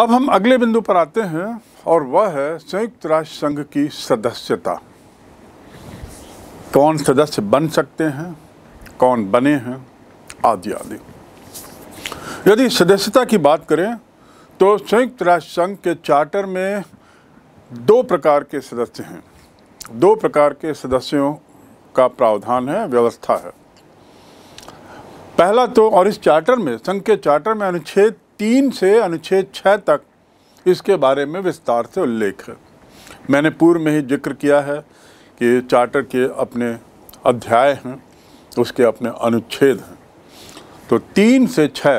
अब हम अगले बिंदु पर आते हैं और वह है संयुक्त राष्ट्र संघ की सदस्यता कौन सदस्य बन सकते हैं कौन बने हैं आदि आदि यदि सदस्यता की बात करें तो संयुक्त राष्ट्र संघ के चार्टर में दो प्रकार के सदस्य हैं दो प्रकार के सदस्यों का प्रावधान है व्यवस्था है पहला तो और इस चार्टर में संघ के चार्टर में अनुच्छेद तीन से अनुच्छेद छः तक इसके बारे में विस्तार से उल्लेख है मैंने पूर्व में ही जिक्र किया है कि चार्टर के अपने अध्याय हैं उसके अपने अनुच्छेद हैं तो तीन से छः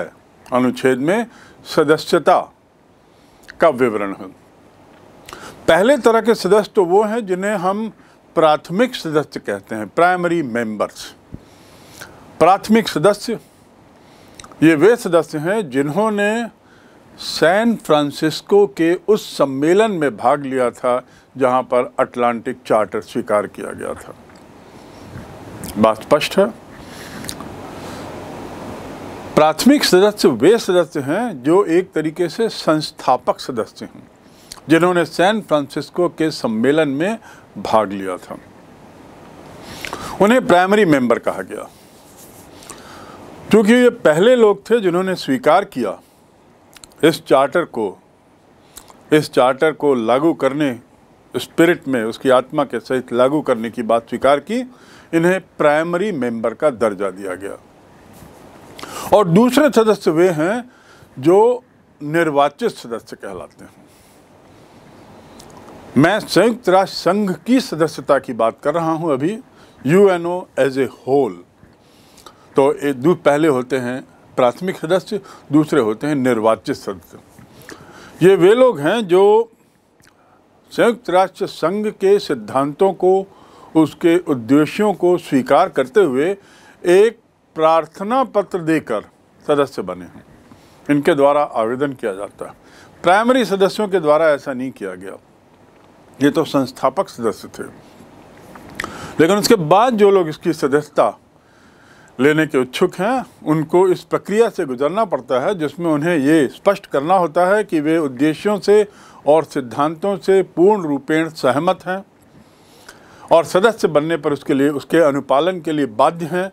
अनुच्छेद में सदस्यता का विवरण है पहले तरह के सदस्य तो वो हैं जिन्हें हम प्राथमिक सदस्य कहते हैं प्राइमरी मेंबर्स प्राथमिक सदस्य ये वे सदस्य हैं जिन्होंने सैन फ्रांसिस्को के उस सम्मेलन में भाग लिया था जहां पर अटलांटिक चार्टर स्वीकार किया गया था बात स्पष्ट है प्राथमिक सदस्य वे सदस्य हैं जो एक तरीके से संस्थापक सदस्य हैं जिन्होंने सैन फ्रांसिस्को के सम्मेलन में भाग लिया था उन्हें प्राइमरी मेंबर कहा गया क्योंकि ये पहले लोग थे जिन्होंने स्वीकार किया इस चार्टर को इस चार्टर को लागू करने स्पिरिट में उसकी आत्मा के सहित लागू करने की बात स्वीकार की इन्हें प्राइमरी मेंबर का दर्जा दिया गया और दूसरे सदस्य वे हैं जो निर्वाचित सदस्य कहलाते हैं मैं संयुक्त राष्ट्र संघ की सदस्यता की बात कर रहा हूं अभी यूएनओ एज ए होल तो दो पहले होते हैं प्राथमिक सदस्य दूसरे होते हैं निर्वाचित सदस्य ये वे लोग हैं जो संयुक्त राष्ट्र संघ के सिद्धांतों को उसके उद्देश्यों को स्वीकार करते हुए एक प्रार्थना पत्र देकर सदस्य बने हैं इनके द्वारा आवेदन किया जाता है प्राइमरी सदस्यों के द्वारा ऐसा नहीं किया गया ये तो संस्थापक सदस्य थे लेकिन उसके बाद जो लोग इसकी सदस्यता लेने के इच्छुक हैं उनको इस प्रक्रिया से गुजरना पड़ता है जिसमें उन्हें ये स्पष्ट करना होता है कि वे उद्देश्यों से और सिद्धांतों से पूर्ण रूपेण सहमत हैं और सदस्य बनने पर उसके लिए उसके अनुपालन के लिए बाध्य हैं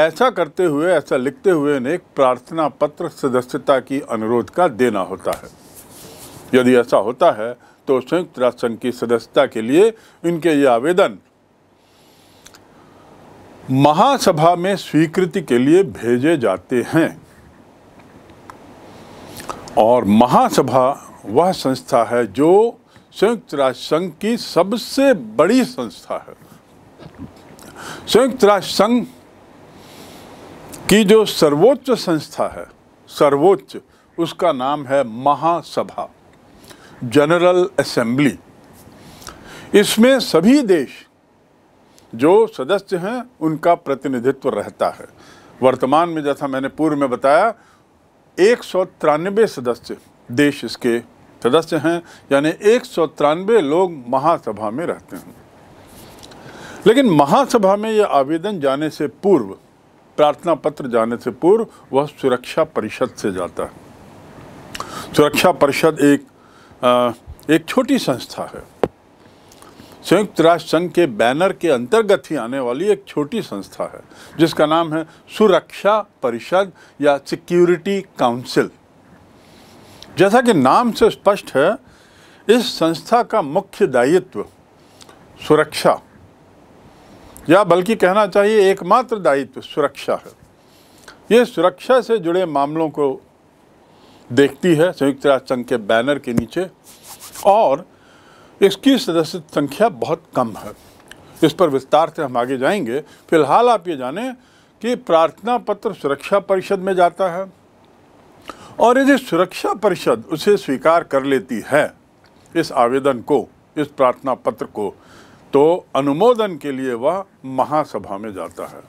ऐसा करते हुए ऐसा लिखते हुए उन्हें एक प्रार्थना पत्र सदस्यता की अनुरोध का देना होता है यदि ऐसा होता है तो संयुक्त राष्ट्र संघ की सदस्यता के लिए इनके ये आवेदन महासभा में स्वीकृति के लिए भेजे जाते हैं और महासभा वह संस्था है जो संयुक्त राष्ट्र संघ की सबसे बड़ी संस्था है संयुक्त राष्ट्र संघ की जो सर्वोच्च संस्था है सर्वोच्च उसका नाम है महासभा जनरल असेंबली इसमें सभी देश जो सदस्य हैं उनका प्रतिनिधित्व रहता है वर्तमान में जैसा मैंने पूर्व में बताया एक सदस्य देश इसके सदस्य हैं यानी एक लोग महासभा में रहते हैं लेकिन महासभा में यह आवेदन जाने से पूर्व प्रार्थना पत्र जाने से पूर्व वह सुरक्षा परिषद से जाता है सुरक्षा परिषद एक आ, एक छोटी संस्था है संयुक्त राष्ट्र संघ के बैनर के अंतर्गत ही आने वाली एक छोटी संस्था है जिसका नाम है सुरक्षा परिषद या सिक्योरिटी काउंसिल जैसा कि नाम से स्पष्ट है इस संस्था का मुख्य दायित्व सुरक्षा या बल्कि कहना चाहिए एकमात्र दायित्व सुरक्षा है ये सुरक्षा से जुड़े मामलों को देखती है संयुक्त राष्ट्र संघ के बैनर के नीचे और इसकी सदस्य संख्या बहुत कम है इस पर विस्तार से हम आगे जाएंगे फिलहाल आप ये जानें कि प्रार्थना पत्र सुरक्षा परिषद में जाता है और यदि सुरक्षा परिषद उसे स्वीकार कर लेती है इस आवेदन को इस प्रार्थना पत्र को तो अनुमोदन के लिए वह महासभा में जाता है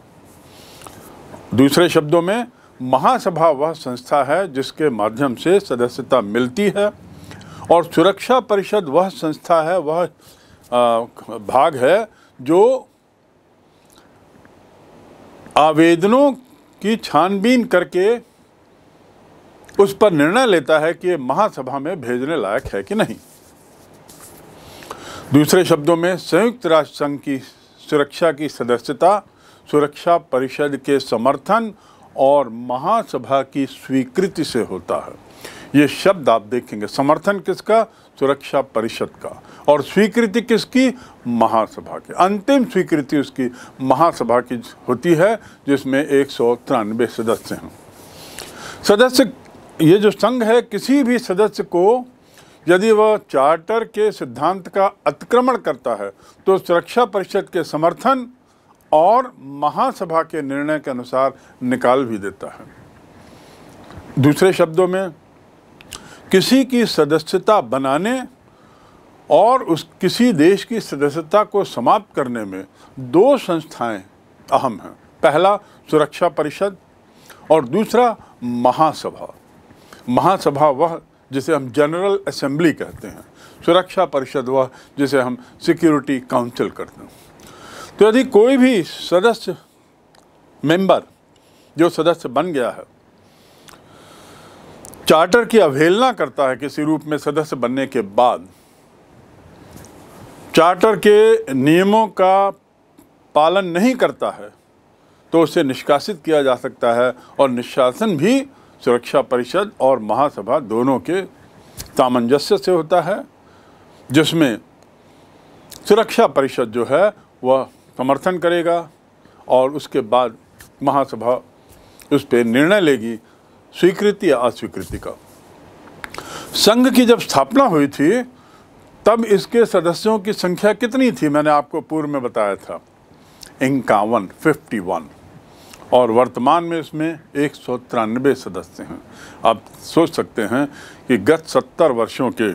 दूसरे शब्दों में महासभा वह संस्था है जिसके माध्यम से सदस्यता मिलती है और सुरक्षा परिषद वह संस्था है वह भाग है जो आवेदनों की छानबीन करके उस पर निर्णय लेता है कि महासभा में भेजने लायक है कि नहीं दूसरे शब्दों में संयुक्त राष्ट्र संघ की सुरक्षा की सदस्यता सुरक्षा परिषद के समर्थन और महासभा की स्वीकृति से होता है ये शब्द आप देखेंगे समर्थन किसका सुरक्षा परिषद का और स्वीकृति किसकी महासभा की अंतिम स्वीकृति उसकी महासभा की होती है जिसमें एक सदस्य हैं सदस्य ये जो संघ है किसी भी सदस्य को यदि वह चार्टर के सिद्धांत का अतिक्रमण करता है तो सुरक्षा परिषद के समर्थन और महासभा के निर्णय के अनुसार निकाल भी देता है दूसरे शब्दों में किसी की सदस्यता बनाने और उस किसी देश की सदस्यता को समाप्त करने में दो संस्थाएं अहम हैं पहला सुरक्षा परिषद और दूसरा महासभा महासभा वह जिसे हम जनरल असेंबली कहते हैं सुरक्षा परिषद वह जिसे हम सिक्योरिटी काउंसिल करते हैं तो यदि कोई भी सदस्य मेंबर जो सदस्य बन गया है चार्टर की अवहेलना करता है किसी रूप में सदस्य बनने के बाद चार्टर के नियमों का पालन नहीं करता है तो उसे निष्कासित किया जा सकता है और निष्कासन भी सुरक्षा परिषद और महासभा दोनों के सामंजस्य से होता है जिसमें सुरक्षा परिषद जो है वह समर्थन करेगा और उसके बाद महासभा उस पर निर्णय लेगी स्वीकृति या अस्वीकृति का संघ की जब स्थापना हुई थी तब इसके सदस्यों की संख्या कितनी थी मैंने आपको पूर्व में बताया था इक्यावन फिफ्टी वन और वर्तमान में इसमें एक सौ तिरानबे सदस्य हैं आप सोच सकते हैं कि गत सत्तर वर्षों के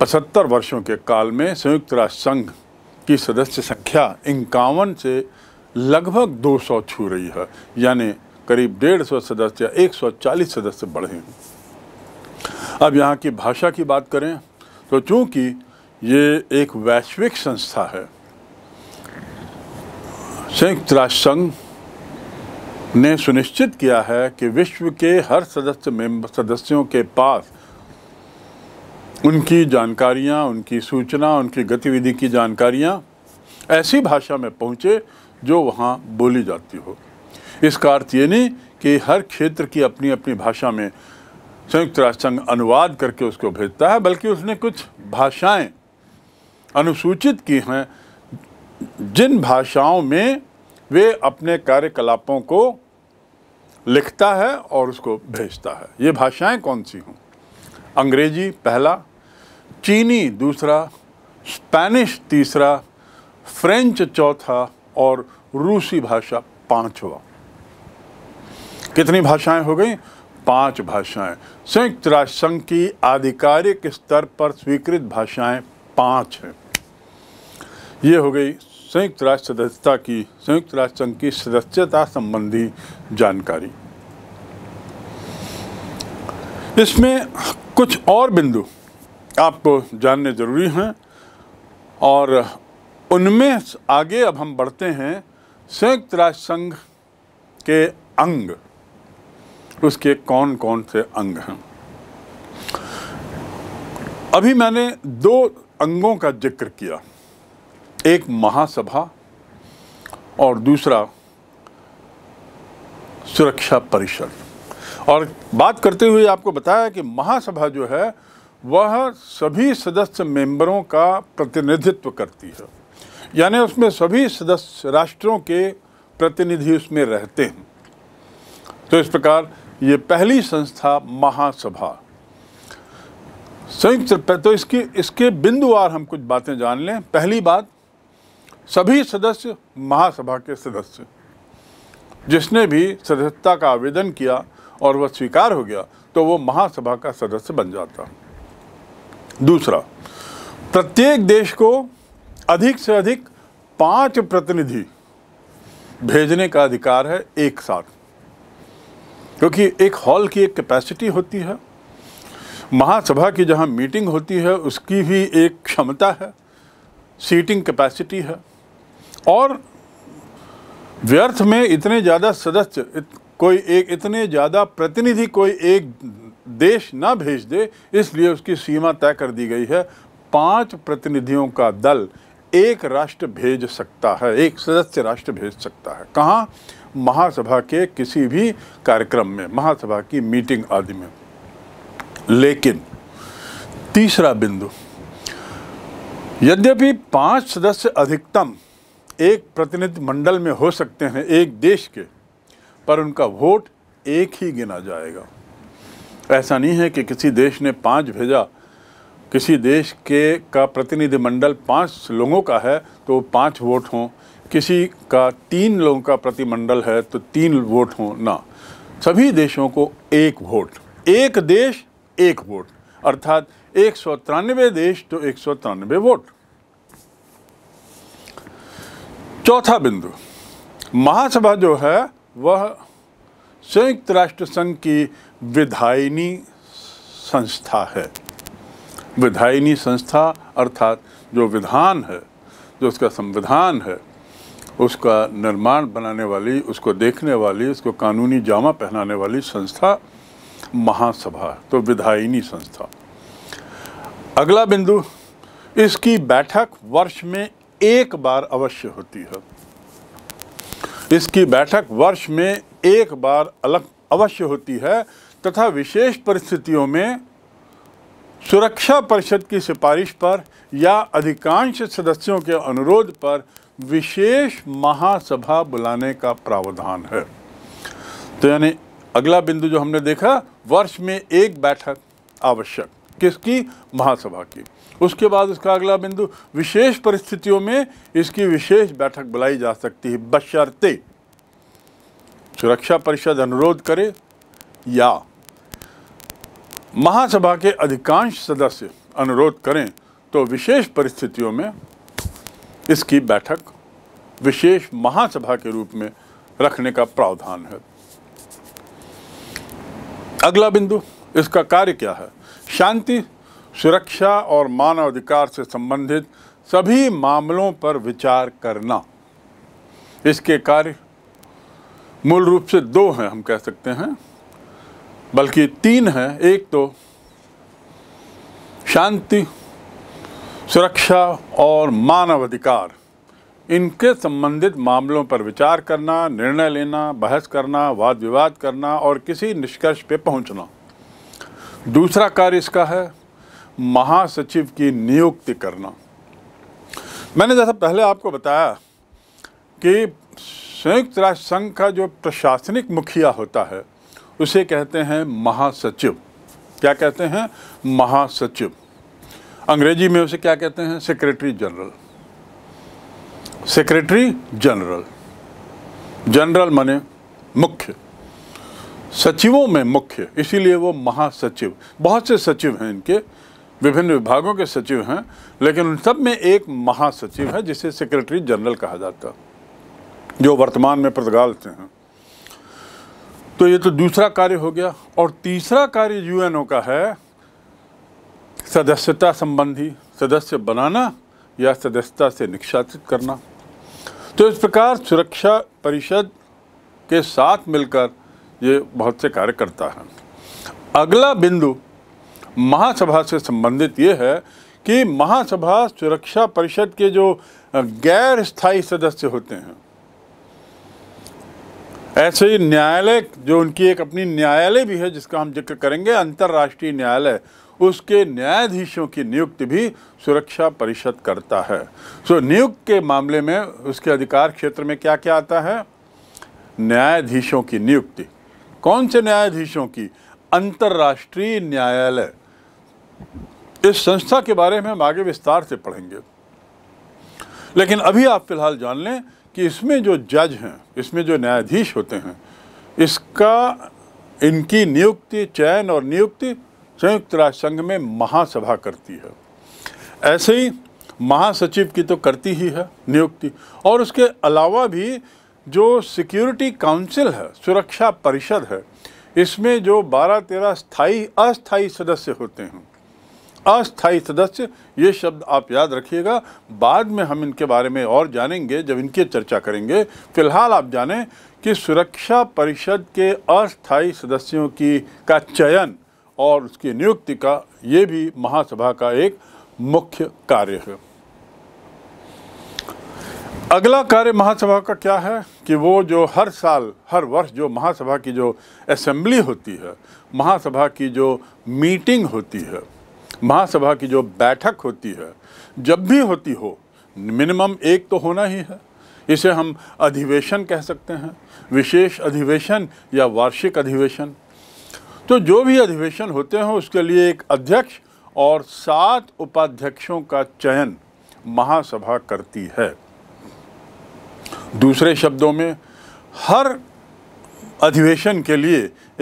पचहत्तर वर्षों के काल में संयुक्त राष्ट्र संघ की सदस्य संख्या इक्यावन से लगभग 200 छू रही है यानी करीब डेढ़ सौ सदस्य या चालीस सदस्य बढ़े हैं अब यहाँ की भाषा की बात करें तो चूँकि ये एक वैश्विक संस्था है संयुक्त राष्ट्र संघ ने सुनिश्चित किया है कि विश्व के हर सदस्य मेंबर सदस्यों के पास उनकी जानकारियाँ उनकी सूचना उनकी गतिविधि की जानकारियाँ ऐसी भाषा में पहुँचे जो वहाँ बोली जाती हो इसका अर्थ ये नहीं कि हर क्षेत्र की अपनी अपनी भाषा में संयुक्त राष्ट्र संघ अनुवाद करके उसको भेजता है बल्कि उसने कुछ भाषाएं अनुसूचित की हैं जिन भाषाओं में वे अपने कार्यकलापों को लिखता है और उसको भेजता है ये भाषाएं कौन सी हों अंग्रेजी पहला चीनी दूसरा स्पेनिश तीसरा फ्रेंच चौथा और रूसी भाषा पांचवा कितनी भाषाएं हो गई पांच भाषाएं संयुक्त राष्ट्र संघ की आधिकारिक स्तर पर स्वीकृत भाषाएं पांच हैं ये हो गई संयुक्त राष्ट्र सदस्यता की संयुक्त राष्ट्र संघ की सदस्यता संबंधी जानकारी इसमें कुछ और बिंदु आपको जानने ज़रूरी हैं और उनमें आगे अब हम बढ़ते हैं संयुक्त राष्ट्र संघ के अंग उसके कौन कौन से अंग हैं अभी मैंने दो अंगों का जिक्र किया एक महासभा और दूसरा सुरक्षा परिषद और बात करते हुए आपको बताया कि महासभा जो है वह सभी सदस्य मेंबरों का प्रतिनिधित्व करती है यानी उसमें सभी सदस्य राष्ट्रों के प्रतिनिधि उसमें रहते हैं तो इस प्रकार ये पहली संस्था महासभा संयुक्त तो इसकी इसके बिंदुवार हम कुछ बातें जान लें पहली बात सभी सदस्य महासभा के सदस्य जिसने भी सदस्यता का आवेदन किया और वह स्वीकार हो गया तो वो महासभा का सदस्य बन जाता दूसरा प्रत्येक देश को अधिक से अधिक पांच प्रतिनिधि भेजने का अधिकार है एक साथ क्योंकि एक हॉल की एक कैपेसिटी होती है महासभा की जहाँ मीटिंग होती है उसकी भी एक क्षमता है सीटिंग कैपेसिटी है और व्यर्थ में इतने ज़्यादा सदस्य इत, कोई एक इतने ज़्यादा प्रतिनिधि कोई एक देश ना भेज दे इसलिए उसकी सीमा तय कर दी गई है पांच प्रतिनिधियों का दल एक राष्ट्र भेज सकता है एक सदस्य राष्ट्र भेज सकता है कहाँ महासभा के किसी भी कार्यक्रम में महासभा की मीटिंग आदि में लेकिन तीसरा बिंदु यद्यपि पांच सदस्य अधिकतम एक प्रतिनिधि मंडल में हो सकते हैं एक देश के पर उनका वोट एक ही गिना जाएगा ऐसा नहीं है कि किसी देश ने पांच भेजा किसी देश के का प्रतिनिधिमंडल पांच लोगों का है तो पांच वोट हों किसी का तीन लोगों का प्रतिमंडल है तो तीन वोट हो ना सभी देशों को एक वोट एक देश एक वोट अर्थात एक सौ तिरानवे देश तो एक सौ तिरानवे वोट चौथा बिंदु महासभा जो है वह संयुक्त राष्ट्र संघ की विधायनी संस्था है विधायनी संस्था अर्थात जो विधान है जो उसका संविधान है उसका निर्माण बनाने वाली उसको देखने वाली उसको कानूनी जामा पहनाने वाली संस्था महासभा तो विधायिनी संस्था अगला बिंदु इसकी बैठक वर्ष में एक बार अवश्य होती है इसकी बैठक वर्ष में एक बार अलग अवश्य होती है तथा विशेष परिस्थितियों में सुरक्षा परिषद की सिफारिश पर या अधिकांश सदस्यों के अनुरोध पर विशेष महासभा बुलाने का प्रावधान है तो यानी अगला बिंदु जो हमने देखा वर्ष में एक बैठक आवश्यक किसकी महासभा की उसके बाद उसका अगला बिंदु विशेष परिस्थितियों में इसकी विशेष बैठक बुलाई जा सकती है बशर्ते सुरक्षा परिषद अनुरोध करे या महासभा के अधिकांश सदस्य अनुरोध करें तो विशेष परिस्थितियों में इसकी बैठक विशेष महासभा के रूप में रखने का प्रावधान है अगला बिंदु इसका कार्य क्या है शांति सुरक्षा और मानवाधिकार से संबंधित सभी मामलों पर विचार करना इसके कार्य मूल रूप से दो हैं हम कह सकते हैं बल्कि तीन हैं एक तो शांति सुरक्षा और मानव अधिकार इनके संबंधित मामलों पर विचार करना निर्णय लेना बहस करना वाद विवाद करना और किसी निष्कर्ष पर पहुंचना। दूसरा कार्य इसका है महासचिव की नियुक्ति करना मैंने जैसा पहले आपको बताया कि संयुक्त राष्ट्र संघ का जो प्रशासनिक मुखिया होता है उसे कहते हैं महासचिव क्या कहते हैं महासचिव अंग्रेजी में उसे क्या कहते हैं secretary general secretary general general माने मुख्य सचिवों में मुख्य इसीलिए वो महासचिव बहुत से सचिव हैं इनके विभिन्न विभागों के सचिव हैं लेकिन उन सब में एक महासचिव है जिसे सेक्रेटरी जनरल कहा जाता जो वर्तमान में पुर्तगाल से हैं तो ये तो दूसरा कार्य हो गया और तीसरा कार्य यूएनओ का है सदस्यता संबंधी सदस्य बनाना या सदस्यता से निष्कासित करना तो इस प्रकार सुरक्षा परिषद के साथ मिलकर ये बहुत से कार्य करता है अगला बिंदु महासभा से संबंधित ये है कि महासभा सुरक्षा परिषद के जो गैर स्थायी सदस्य होते हैं ऐसे ही न्यायालय जो उनकी एक अपनी न्यायालय भी है जिसका हम जिक्र करेंगे अंतर्राष्ट्रीय न्यायालय उसके न्यायाधीशों की नियुक्ति भी सुरक्षा परिषद करता है सो so, नियुक्त के मामले में उसके अधिकार क्षेत्र में क्या क्या आता है न्यायाधीशों की नियुक्ति कौन से न्यायाधीशों की अंतर्राष्ट्रीय न्यायालय इस संस्था के बारे में हम आगे विस्तार से पढ़ेंगे लेकिन अभी आप फिलहाल जान लें कि इसमें जो जज हैं इसमें जो न्यायाधीश होते हैं इसका इनकी नियुक्ति चयन और नियुक्ति संयुक्त राष्ट्र संघ में महासभा करती है ऐसे ही महासचिव की तो करती ही है नियुक्ति और उसके अलावा भी जो सिक्योरिटी काउंसिल है सुरक्षा परिषद है इसमें जो 12-13 स्थाई अस्थायी सदस्य होते हैं अस्थायी सदस्य ये शब्द आप याद रखिएगा बाद में हम इनके बारे में और जानेंगे जब इनकी चर्चा करेंगे फिलहाल आप जानें कि सुरक्षा परिषद के अस्थाई सदस्यों की का चयन और उसकी नियुक्ति का ये भी महासभा का एक मुख्य कार्य है अगला कार्य महासभा का क्या है कि वो जो हर साल हर वर्ष जो महासभा की जो असेंबली होती है महासभा की जो मीटिंग होती है महासभा की जो बैठक होती है जब भी होती हो मिनिमम एक तो होना ही है इसे हम अधिवेशन कह सकते हैं विशेष अधिवेशन या वार्षिक अधिवेशन तो जो भी अधिवेशन होते हैं उसके लिए एक अध्यक्ष और सात उपाध्यक्षों का चयन महासभा करती है दूसरे शब्दों में हर अधिवेशन के लिए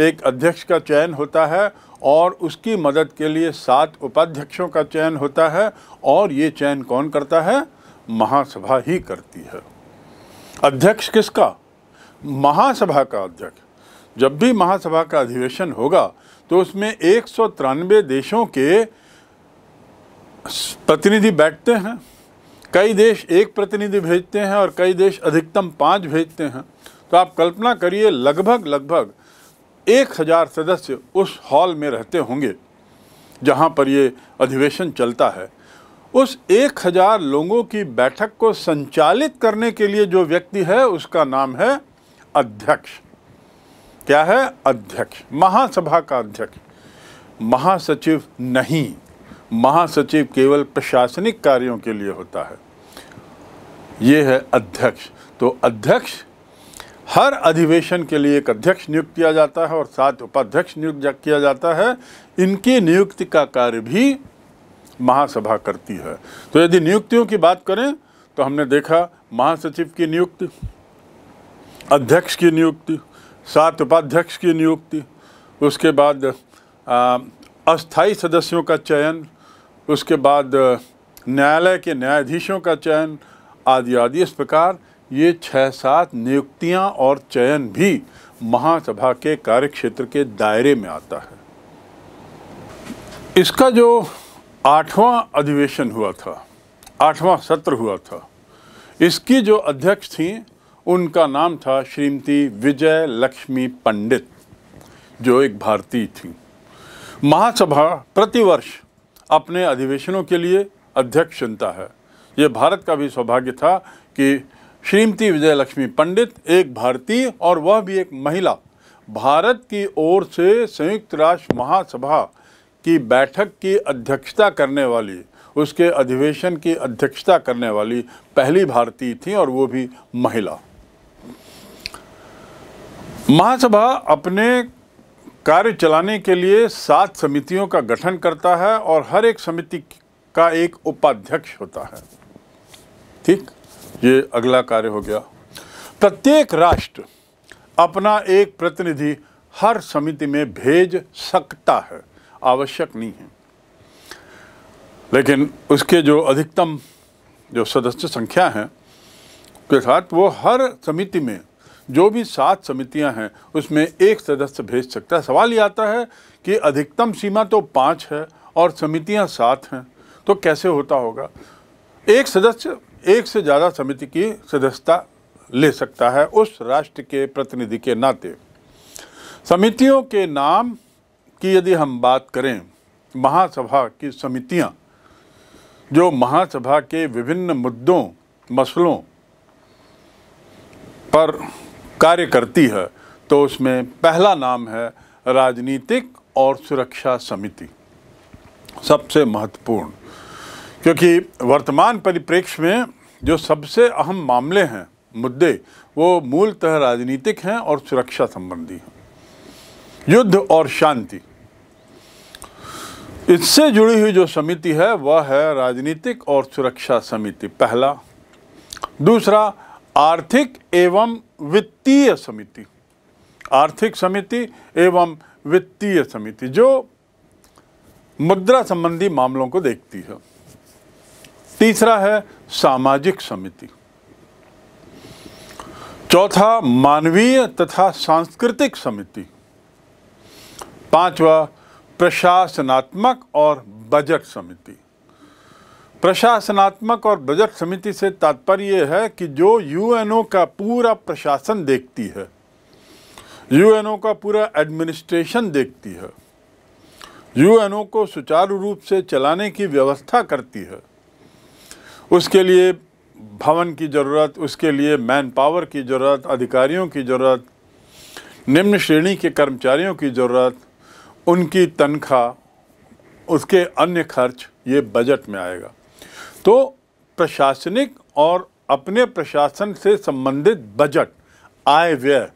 एक अध्यक्ष का चयन होता है और उसकी मदद के लिए सात उपाध्यक्षों का चयन होता है और ये चयन कौन करता है महासभा ही करती है अध्यक्ष किसका महासभा का अध्यक्ष जब भी महासभा का अधिवेशन होगा तो उसमें एक देशों के प्रतिनिधि बैठते हैं कई देश एक प्रतिनिधि भेजते हैं और कई देश अधिकतम पाँच भेजते हैं तो आप कल्पना करिए लगभग लगभग एक हज़ार सदस्य उस हॉल में रहते होंगे जहाँ पर ये अधिवेशन चलता है उस एक हज़ार लोगों की बैठक को संचालित करने के लिए जो व्यक्ति है उसका नाम है अध्यक्ष क्या है अध्यक्ष महासभा का अध्यक्ष महासचिव नहीं महासचिव केवल प्रशासनिक कार्यों के लिए होता है ये है अध्यक्ष तो अध्यक्ष हर अधिवेशन के लिए एक अध्यक्ष नियुक्त किया जाता है और सात उपाध्यक्ष नियुक्त किया जाता है इनकी नियुक्ति का कार्य भी महासभा करती है तो यदि नियुक्तियों की बात करें तो हमने देखा महासचिव की नियुक्ति अध्यक्ष की नियुक्ति सात उपाध्यक्ष की नियुक्ति उसके बाद अस्थाई सदस्यों का चयन उसके बाद न्यायालय के न्यायाधीशों का चयन आदि आदि इस प्रकार ये छः सात नियुक्तियां और चयन भी महासभा के कार्यक्षेत्र के दायरे में आता है इसका जो आठवां अधिवेशन हुआ था आठवां सत्र हुआ था इसकी जो अध्यक्ष थीं उनका नाम था श्रीमती विजय लक्ष्मी पंडित जो एक भारतीय थी महासभा प्रतिवर्ष अपने अधिवेशनों के लिए अध्यक्ष चुनता है ये भारत का भी सौभाग्य था कि श्रीमती विजय लक्ष्मी पंडित एक भारतीय और वह भी एक महिला भारत की ओर से संयुक्त राष्ट्र महासभा की बैठक की अध्यक्षता करने वाली उसके अधिवेशन की अध्यक्षता करने वाली पहली भारतीय थी और वो भी महिला महासभा अपने कार्य चलाने के लिए सात समितियों का गठन करता है और हर एक समिति का एक उपाध्यक्ष होता है ठीक ये अगला कार्य हो गया प्रत्येक राष्ट्र अपना एक प्रतिनिधि हर समिति में भेज सकता है आवश्यक नहीं है लेकिन उसके जो अधिकतम जो सदस्य संख्या है के साथ वो हर समिति में जो भी सात समितियां हैं उसमें एक सदस्य भेज सकता है सवाल ये आता है कि अधिकतम सीमा तो पाँच है और समितियां सात हैं तो कैसे होता होगा एक सदस्य एक से ज़्यादा समिति की सदस्यता ले सकता है उस राष्ट्र के प्रतिनिधि के नाते समितियों के नाम की यदि हम बात करें महासभा की समितियाँ जो महासभा के विभिन्न मुद्दों मसलों पर कार्य करती है तो उसमें पहला नाम है राजनीतिक और सुरक्षा समिति सबसे महत्वपूर्ण क्योंकि वर्तमान परिप्रेक्ष्य में जो सबसे अहम मामले हैं मुद्दे वो मूलतः राजनीतिक हैं और सुरक्षा संबंधी हैं युद्ध और शांति इससे जुड़ी हुई जो समिति है वह है राजनीतिक और सुरक्षा समिति पहला दूसरा आर्थिक एवं वित्तीय समिति आर्थिक समिति एवं वित्तीय समिति जो मुद्रा संबंधी मामलों को देखती है तीसरा है सामाजिक समिति चौथा मानवीय तथा सांस्कृतिक समिति पांचवा प्रशासनात्मक और बजट समिति प्रशासनात्मक और बजट समिति से तात्पर्य है कि जो यूएनओ का पूरा प्रशासन देखती है यूएनओ का पूरा एडमिनिस्ट्रेशन देखती है यूएनओ को सुचारू रूप से चलाने की व्यवस्था करती है उसके लिए भवन की ज़रूरत उसके लिए मैन पावर की ज़रूरत अधिकारियों की ज़रूरत निम्न श्रेणी के कर्मचारियों की ज़रूरत उनकी तनख्वाह उसके अन्य खर्च ये बजट में आएगा तो प्रशासनिक और अपने प्रशासन से संबंधित बजट आय व्यय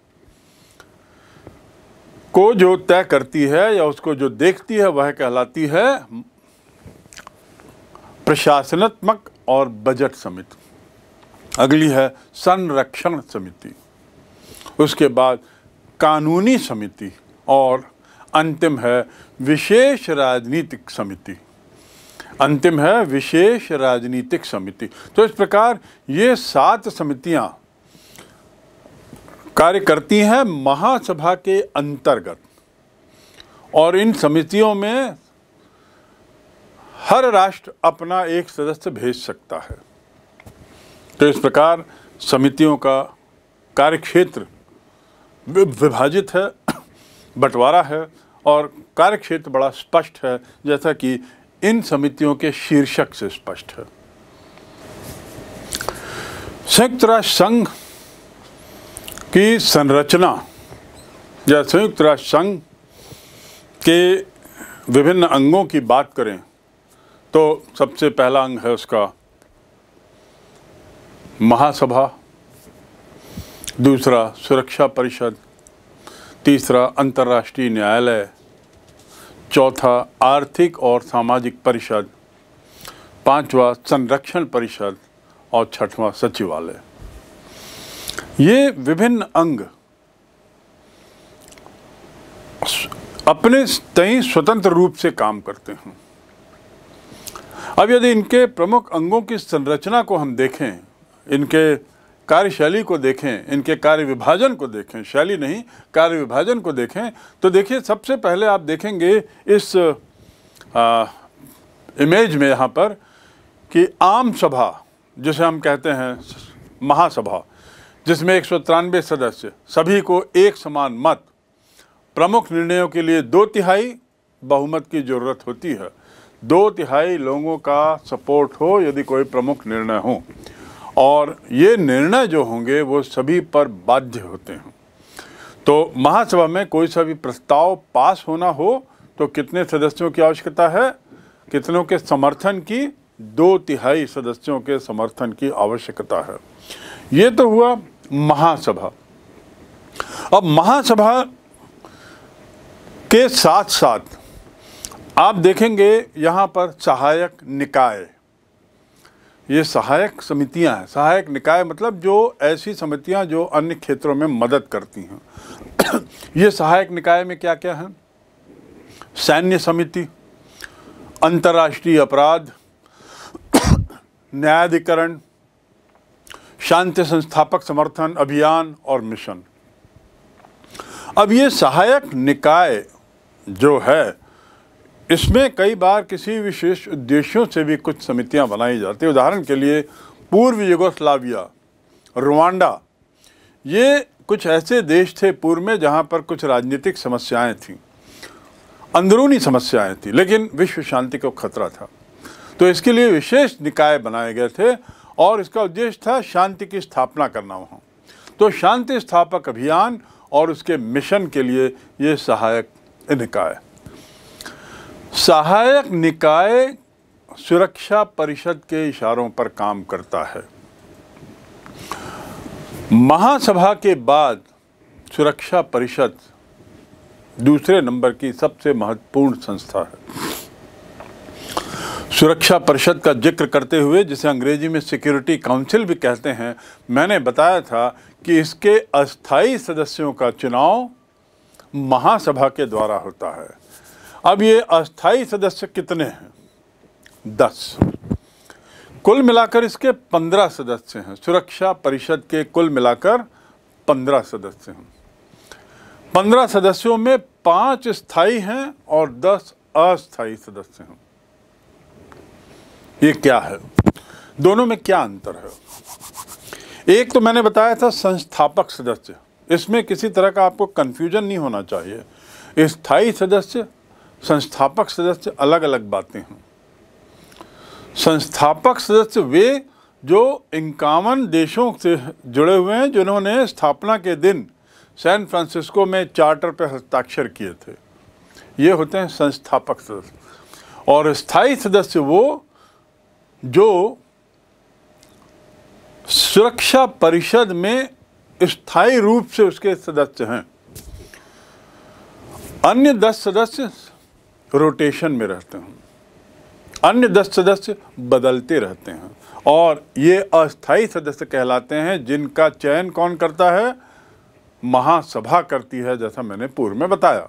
को जो तय करती है या उसको जो देखती है वह कहलाती है प्रशासनात्मक और बजट समिति अगली है संरक्षण समिति उसके बाद कानूनी समिति और अंतिम है विशेष राजनीतिक समिति अंतिम है विशेष राजनीतिक समिति तो इस प्रकार ये सात समितियां कार्य करती हैं महासभा के अंतर्गत और इन समितियों में हर राष्ट्र अपना एक सदस्य भेज सकता है तो इस प्रकार समितियों का कार्यक्षेत्र विभाजित है बंटवारा है और कार्यक्षेत्र बड़ा स्पष्ट है जैसा कि इन समितियों के शीर्षक से स्पष्ट है संयुक्त राष्ट्र संघ की संरचना या संयुक्त राष्ट्र संघ के विभिन्न अंगों की बात करें तो सबसे पहला अंग है उसका महासभा दूसरा सुरक्षा परिषद तीसरा अंतर्राष्ट्रीय न्यायालय चौथा आर्थिक और सामाजिक परिषद पांचवा संरक्षण परिषद और छठवां सचिवालय ये विभिन्न अंग अपने तय स्वतंत्र रूप से काम करते हैं अब यदि इनके प्रमुख अंगों की संरचना को हम देखें इनके कार्यशैली को देखें इनके कार्य विभाजन को देखें शैली नहीं कार्य विभाजन को देखें तो देखिए सबसे पहले आप देखेंगे इस आ, इमेज में यहाँ पर कि आम सभा जिसे हम कहते हैं महासभा जिसमें एक सदस्य सभी को एक समान मत प्रमुख निर्णयों के लिए दो तिहाई बहुमत की ज़रूरत होती है दो तिहाई लोगों का सपोर्ट हो यदि कोई प्रमुख निर्णय हो और ये निर्णय जो होंगे वो सभी पर बाध्य होते हैं तो महासभा में कोई सा भी प्रस्ताव पास होना हो तो कितने सदस्यों की आवश्यकता है कितनों के समर्थन की दो तिहाई सदस्यों के समर्थन की आवश्यकता है ये तो हुआ महासभा अब महासभा के साथ साथ आप देखेंगे यहाँ पर सहायक निकाय ये सहायक समितियां हैं सहायक निकाय मतलब जो ऐसी समितियां जो अन्य क्षेत्रों में मदद करती हैं ये सहायक निकाय में क्या क्या हैं सैन्य समिति अंतर्राष्ट्रीय अपराध न्यायाधिकरण शांति संस्थापक समर्थन अभियान और मिशन अब ये सहायक निकाय जो है इसमें कई बार किसी विशेष उद्देश्यों से भी कुछ समितियां बनाई जाती हैं उदाहरण के लिए पूर्व युगोस्लाविया रुवांडा ये कुछ ऐसे देश थे पूर्व में जहां पर कुछ राजनीतिक समस्याएं थीं अंदरूनी समस्याएं थीं लेकिन विश्व शांति को खतरा था तो इसके लिए विशेष निकाय बनाए गए थे और इसका उद्देश्य था शांति की स्थापना करना वहाँ तो शांति स्थापक अभियान और उसके मिशन के लिए ये सहायक निकाय सहायक निकाय सुरक्षा परिषद के इशारों पर काम करता है महासभा के बाद सुरक्षा परिषद दूसरे नंबर की सबसे महत्वपूर्ण संस्था है सुरक्षा परिषद का जिक्र करते हुए जिसे अंग्रेजी में सिक्योरिटी काउंसिल भी कहते हैं मैंने बताया था कि इसके अस्थाई सदस्यों का चुनाव महासभा के द्वारा होता है अब ये अस्थाई सदस्य कितने हैं दस कुल मिलाकर इसके पंद्रह सदस्य हैं सुरक्षा परिषद के कुल मिलाकर पंद्रह सदस्य हैं पंद्रह सदस्यों में पांच स्थायी हैं और दस अस्थायी सदस्य हैं ये क्या है दोनों में क्या अंतर है एक तो मैंने बताया था संस्थापक सदस्य इसमें किसी तरह का आपको कंफ्यूजन नहीं होना चाहिए स्थायी सदस्य संस्थापक सदस्य अलग अलग बातें हों संस्थापक सदस्य वे जो इक्यावन देशों से जुड़े हुए हैं जिन्होंने स्थापना के दिन सैन फ्रांसिस्को में चार्टर पर हस्ताक्षर किए थे ये होते हैं संस्थापक सदस्य और स्थायी सदस्य वो जो सुरक्षा परिषद में स्थायी रूप से उसके सदस्य हैं अन्य दस सदस्य रोटेशन में रहते हैं अन्य दस सदस्य बदलते रहते हैं और ये अस्थाई सदस्य कहलाते हैं जिनका चयन कौन करता है महासभा करती है जैसा मैंने पूर्व में बताया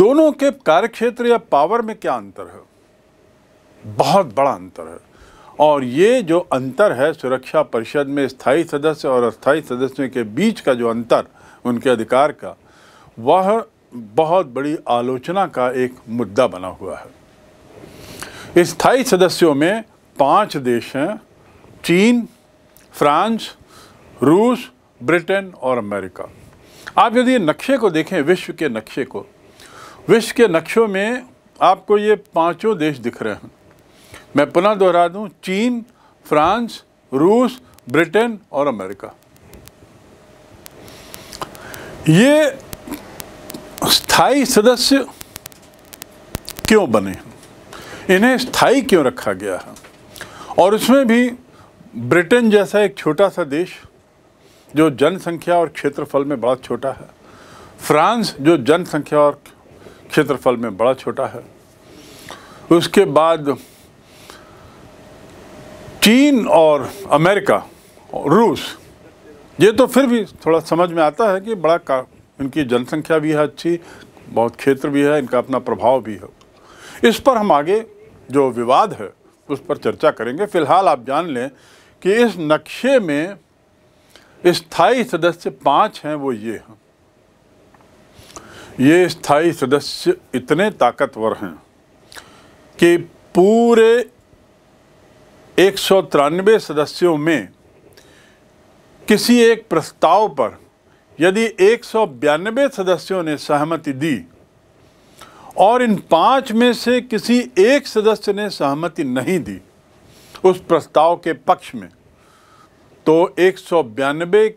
दोनों के कार्यक्षेत्र या पावर में क्या अंतर है बहुत बड़ा अंतर है और ये जो अंतर है सुरक्षा परिषद में स्थायी सदस्य और अस्थायी सदस्यों के बीच का जो अंतर उनके अधिकार का वह बहुत बड़ी आलोचना का एक मुद्दा बना हुआ है स्थायी सदस्यों में पांच देश हैं चीन फ्रांस रूस ब्रिटेन और अमेरिका आप यदि नक्शे को देखें विश्व के नक्शे को विश्व के नक्शों में आपको ये पांचों देश दिख रहे हैं मैं पुनः दोहरा दूं चीन फ्रांस रूस ब्रिटेन और अमेरिका ये स्थाई सदस्य क्यों बने इन्हें स्थाई क्यों रखा गया है और उसमें भी ब्रिटेन जैसा एक छोटा सा देश जो जनसंख्या और क्षेत्रफल में बड़ा छोटा है फ्रांस जो जनसंख्या और क्षेत्रफल में बड़ा छोटा है उसके बाद चीन और अमेरिका और रूस ये तो फिर भी थोड़ा समझ में आता है कि बड़ा का इनकी जनसंख्या भी है अच्छी बहुत क्षेत्र भी है इनका अपना प्रभाव भी है इस पर हम आगे जो विवाद है उस पर चर्चा करेंगे फिलहाल आप जान लें कि इस नक्शे में स्थायी सदस्य पांच हैं वो ये हैं ये स्थायी सदस्य इतने ताकतवर हैं कि पूरे एक सौ सदस्यों में किसी एक प्रस्ताव पर यदि एक सदस्यों ने सहमति दी और इन पांच में से किसी एक सदस्य ने सहमति नहीं दी उस प्रस्ताव के पक्ष में तो एक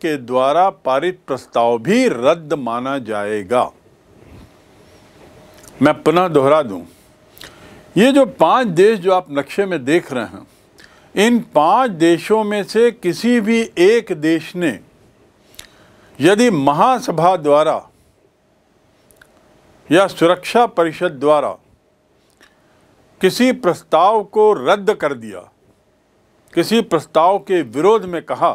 के द्वारा पारित प्रस्ताव भी रद्द माना जाएगा मैं पुनः दोहरा दूं ये जो पांच देश जो आप नक्शे में देख रहे हैं इन पांच देशों में से किसी भी एक देश ने यदि महासभा द्वारा या सुरक्षा परिषद द्वारा किसी प्रस्ताव को रद्द कर दिया किसी प्रस्ताव के विरोध में कहा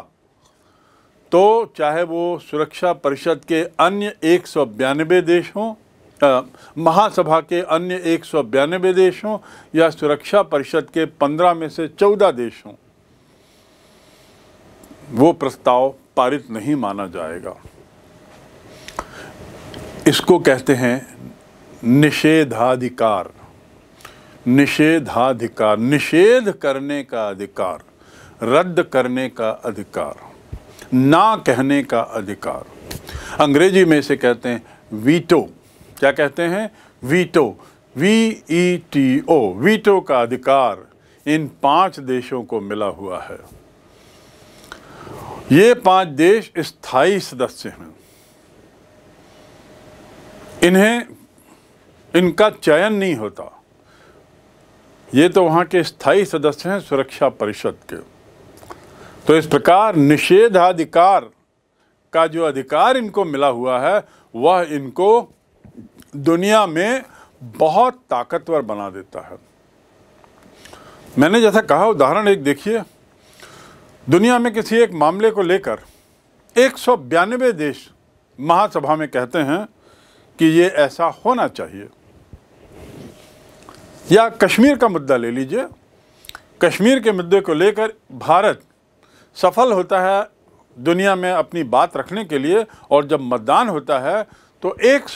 तो चाहे वो सुरक्षा परिषद के अन्य एक देश हों महासभा के अन्य एक देश हों या सुरक्षा परिषद के पंद्रह में से चौदह देश हों वो प्रस्ताव पारित नहीं माना जाएगा इसको कहते हैं निषेधाधिकार निषेधाधिकार निषेध करने का अधिकार रद्द करने का अधिकार ना कहने का अधिकार अंग्रेजी में इसे कहते हैं वीटो क्या कहते हैं veto V E T O veto का अधिकार इन पांच देशों को मिला हुआ है ये पांच देश स्थायी सदस्य हैं इन्हें इनका चयन नहीं होता ये तो वहाँ के स्थायी सदस्य हैं सुरक्षा परिषद के तो इस प्रकार निषेधाधिकार का जो अधिकार इनको मिला हुआ है वह इनको दुनिया में बहुत ताकतवर बना देता है मैंने जैसा कहा उदाहरण एक देखिए दुनिया में किसी एक मामले को लेकर एक देश महासभा में कहते हैं कि ये ऐसा होना चाहिए या कश्मीर का मुद्दा ले लीजिए कश्मीर के मुद्दे को लेकर भारत सफल होता है दुनिया में अपनी बात रखने के लिए और जब मतदान होता है तो एक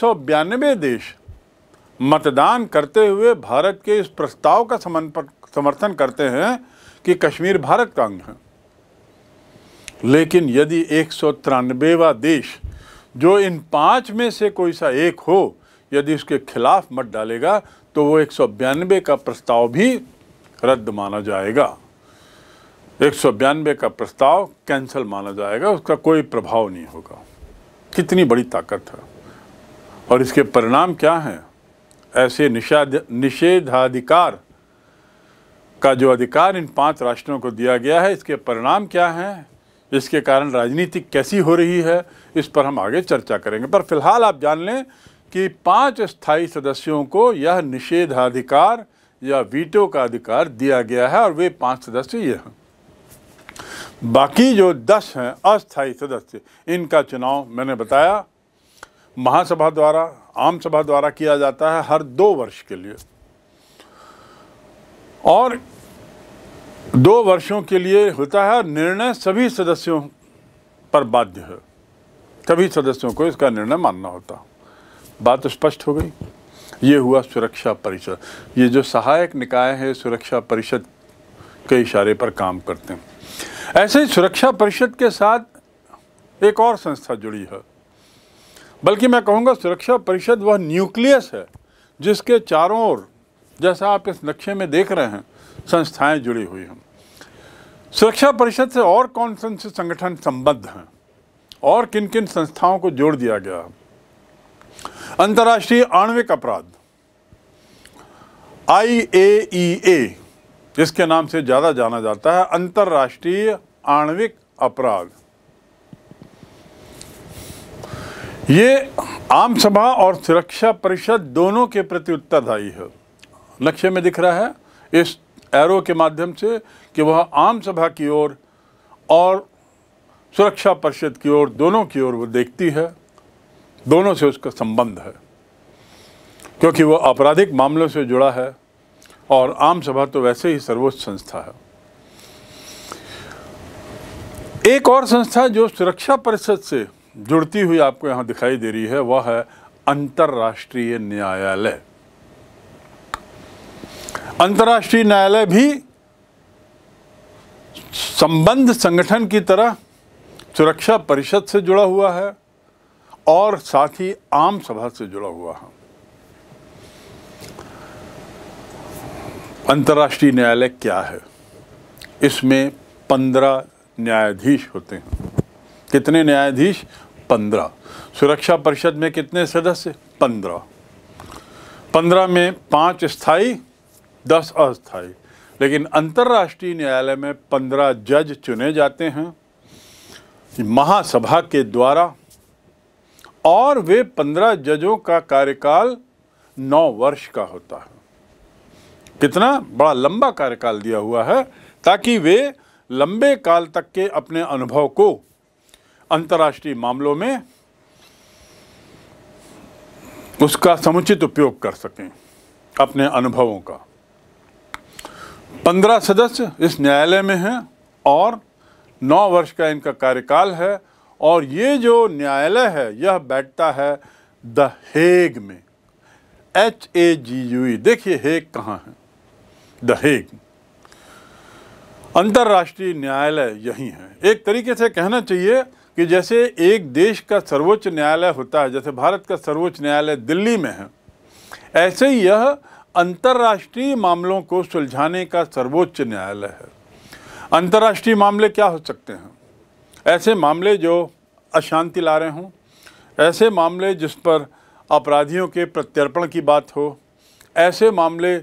देश मतदान करते हुए भारत के इस प्रस्ताव का समर्थन करते हैं कि कश्मीर भारत का अंग है लेकिन यदि एक सौ तिरानबेवा देश जो इन पाँच में से कोई सा एक हो यदि उसके खिलाफ मत डालेगा तो वो एक सौ बयानबे का प्रस्ताव भी रद्द माना जाएगा एक सौ बयानबे का प्रस्ताव कैंसिल माना जाएगा उसका कोई प्रभाव नहीं होगा कितनी बड़ी ताकत है और इसके परिणाम क्या हैं ऐसे निषेधाधिकार का जो अधिकार इन पांच राष्ट्रों को दिया गया है इसके परिणाम क्या हैं इसके कारण राजनीति कैसी हो रही है इस पर हम आगे चर्चा करेंगे पर फिलहाल आप जान लें कि पांच स्थायी सदस्यों को यह निषेधाधिकार या वीटो का अधिकार दिया गया है और वे पांच सदस्य ये हैं बाकी जो दस हैं अस्थायी सदस्य इनका चुनाव मैंने बताया महासभा द्वारा आम सभा द्वारा किया जाता है हर दो वर्ष के लिए और दो वर्षों के लिए होता है निर्णय सभी सदस्यों पर बाध्य है सभी सदस्यों को इसका निर्णय मानना होता बात तो स्पष्ट हो गई ये हुआ सुरक्षा परिषद ये जो सहायक निकाय है सुरक्षा परिषद के इशारे पर काम करते हैं ऐसे ही सुरक्षा परिषद के साथ एक और संस्था जुड़ी है बल्कि मैं कहूँगा सुरक्षा परिषद वह न्यूक्लियस है जिसके चारों ओर जैसा आप इस नक्शे में देख रहे हैं संस्थाएं जुड़ी हुई हैं सुरक्षा परिषद से और कौन कौन से संगठन संबद्ध हैं और किन किन संस्थाओं को जोड़ दिया गया अंतर्राष्ट्रीय आणविक अपराध आई ए ई ए जिसके नाम से ज़्यादा जाना जाता है अंतर्राष्ट्रीय आणविक अपराध ये आम सभा और सुरक्षा परिषद दोनों के प्रति उत्तरदायी है नक्शे में दिख रहा है इस एरो के माध्यम से कि वह आम सभा की ओर और, और सुरक्षा परिषद की ओर दोनों की ओर वो देखती है दोनों से उसका संबंध है क्योंकि वो आपराधिक मामलों से जुड़ा है और आम सभा तो वैसे ही सर्वोच्च संस्था है एक और संस्था जो सुरक्षा परिषद से जुड़ती हुई आपको यहाँ दिखाई दे रही है वह है अंतर्राष्ट्रीय न्यायालय अंतर्राष्ट्रीय न्यायालय भी संबंध संगठन की तरह सुरक्षा परिषद से जुड़ा हुआ है और साथ ही आम सभा से जुड़ा हुआ है अंतर्राष्ट्रीय न्यायालय क्या है इसमें पंद्रह न्यायाधीश होते हैं कितने न्यायाधीश पंद्रह सुरक्षा परिषद में कितने सदस्य पंद्रह पंद्रह में पांच स्थायी दस अस्थाई लेकिन अंतर्राष्ट्रीय न्यायालय में पंद्रह जज चुने जाते हैं महासभा के द्वारा और वे पंद्रह जजों का कार्यकाल नौ वर्ष का होता है कितना बड़ा लंबा कार्यकाल दिया हुआ है ताकि वे लंबे काल तक के अपने अनुभव को अंतर्राष्ट्रीय मामलों में उसका समुचित उपयोग कर सकें अपने अनुभवों का पंद्रह सदस्य इस न्यायालय में हैं और नौ वर्ष का इनका कार्यकाल है और ये जो न्यायालय है यह बैठता है द हेग में H A G U E देखिए हेग कहाँ है द हेग अंतर्राष्ट्रीय न्यायालय यही है एक तरीके से कहना चाहिए कि जैसे एक देश का सर्वोच्च न्यायालय होता है जैसे भारत का सर्वोच्च न्यायालय दिल्ली में है ऐसे ही यह अंतर्राष्ट्रीय मामलों को सुलझाने का सर्वोच्च न्यायालय है अंतर्राष्ट्रीय मामले क्या हो सकते हैं ऐसे मामले जो अशांति ला रहे हों ऐसे मामले जिस पर अपराधियों के प्रत्यर्पण की बात हो ऐसे मामले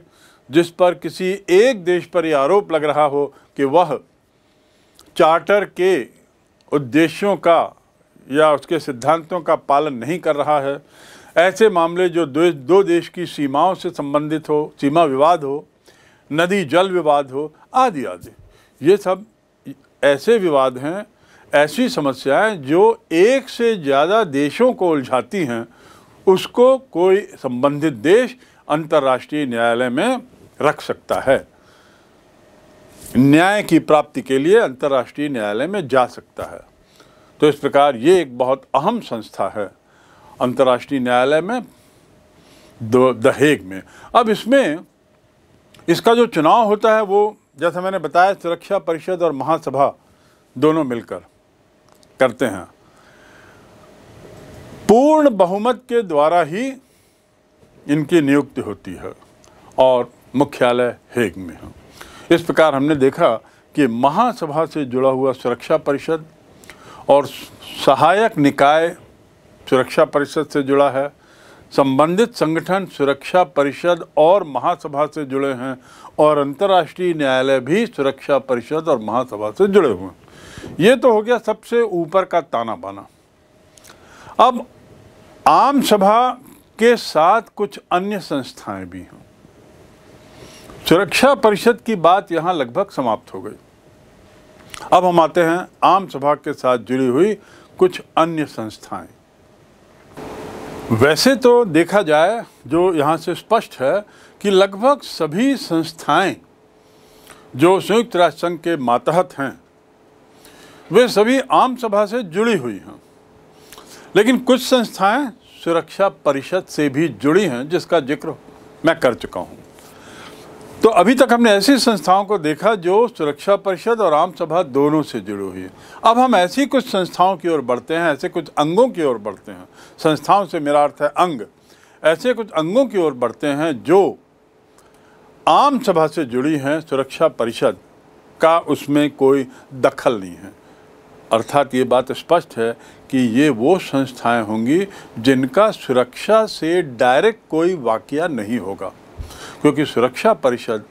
जिस पर किसी एक देश पर यह आरोप लग रहा हो कि वह चार्टर के उद्देश्यों का या उसके सिद्धांतों का पालन नहीं कर रहा है ऐसे मामले जो दो, दो देश की सीमाओं से संबंधित हो सीमा विवाद हो नदी जल विवाद हो आदि आदि ये सब ऐसे विवाद हैं ऐसी समस्याएं जो एक से ज़्यादा देशों को उलझाती हैं उसको कोई संबंधित देश अंतर्राष्ट्रीय न्यायालय में रख सकता है न्याय की प्राप्ति के लिए अंतर्राष्ट्रीय न्यायालय में जा सकता है तो इस प्रकार ये एक बहुत अहम संस्था है अंतर्राष्ट्रीय न्यायालय में दहेग में अब इसमें इसका जो चुनाव होता है वो जैसा मैंने बताया सुरक्षा परिषद और महासभा दोनों मिलकर करते हैं पूर्ण बहुमत के द्वारा ही इनकी नियुक्ति होती है और मुख्यालय हेग में है इस प्रकार हमने देखा कि महासभा से जुड़ा हुआ सुरक्षा परिषद और सहायक निकाय सुरक्षा परिषद से जुड़ा है संबंधित संगठन सुरक्षा परिषद और महासभा से जुड़े हैं और अंतर्राष्ट्रीय न्यायालय भी सुरक्षा परिषद और महासभा से जुड़े हुए हैं ये तो हो गया सबसे ऊपर का ताना बाना अब आम सभा के साथ कुछ अन्य संस्थाएं भी हैं सुरक्षा परिषद की बात यहाँ लगभग समाप्त हो गई अब हम आते हैं आम सभा के साथ जुड़ी हुई कुछ अन्य संस्थाएं वैसे तो देखा जाए जो यहाँ से स्पष्ट है कि लगभग सभी संस्थाएं जो संयुक्त राष्ट्र संघ के मातहत हैं वे सभी आम सभा से जुड़ी हुई हैं लेकिन कुछ संस्थाएं सुरक्षा परिषद से भी जुड़ी हैं जिसका जिक्र मैं कर चुका हूँ तो अभी तक हमने ऐसी संस्थाओं को देखा जो सुरक्षा परिषद और आम सभा दोनों से जुड़ी हुई है अब हम ऐसी कुछ संस्थाओं की ओर बढ़ते हैं ऐसे कुछ अंगों की ओर बढ़ते हैं संस्थाओं से मेरा अर्थ है अंग ऐसे कुछ अंगों की ओर बढ़ते हैं जो आम सभा से जुड़ी हैं सुरक्षा परिषद का उसमें कोई दखल नहीं है अर्थात ये बात स्पष्ट है कि ये वो संस्थाएं होंगी जिनका सुरक्षा से डायरेक्ट कोई वाक़ नहीं होगा क्योंकि सुरक्षा परिषद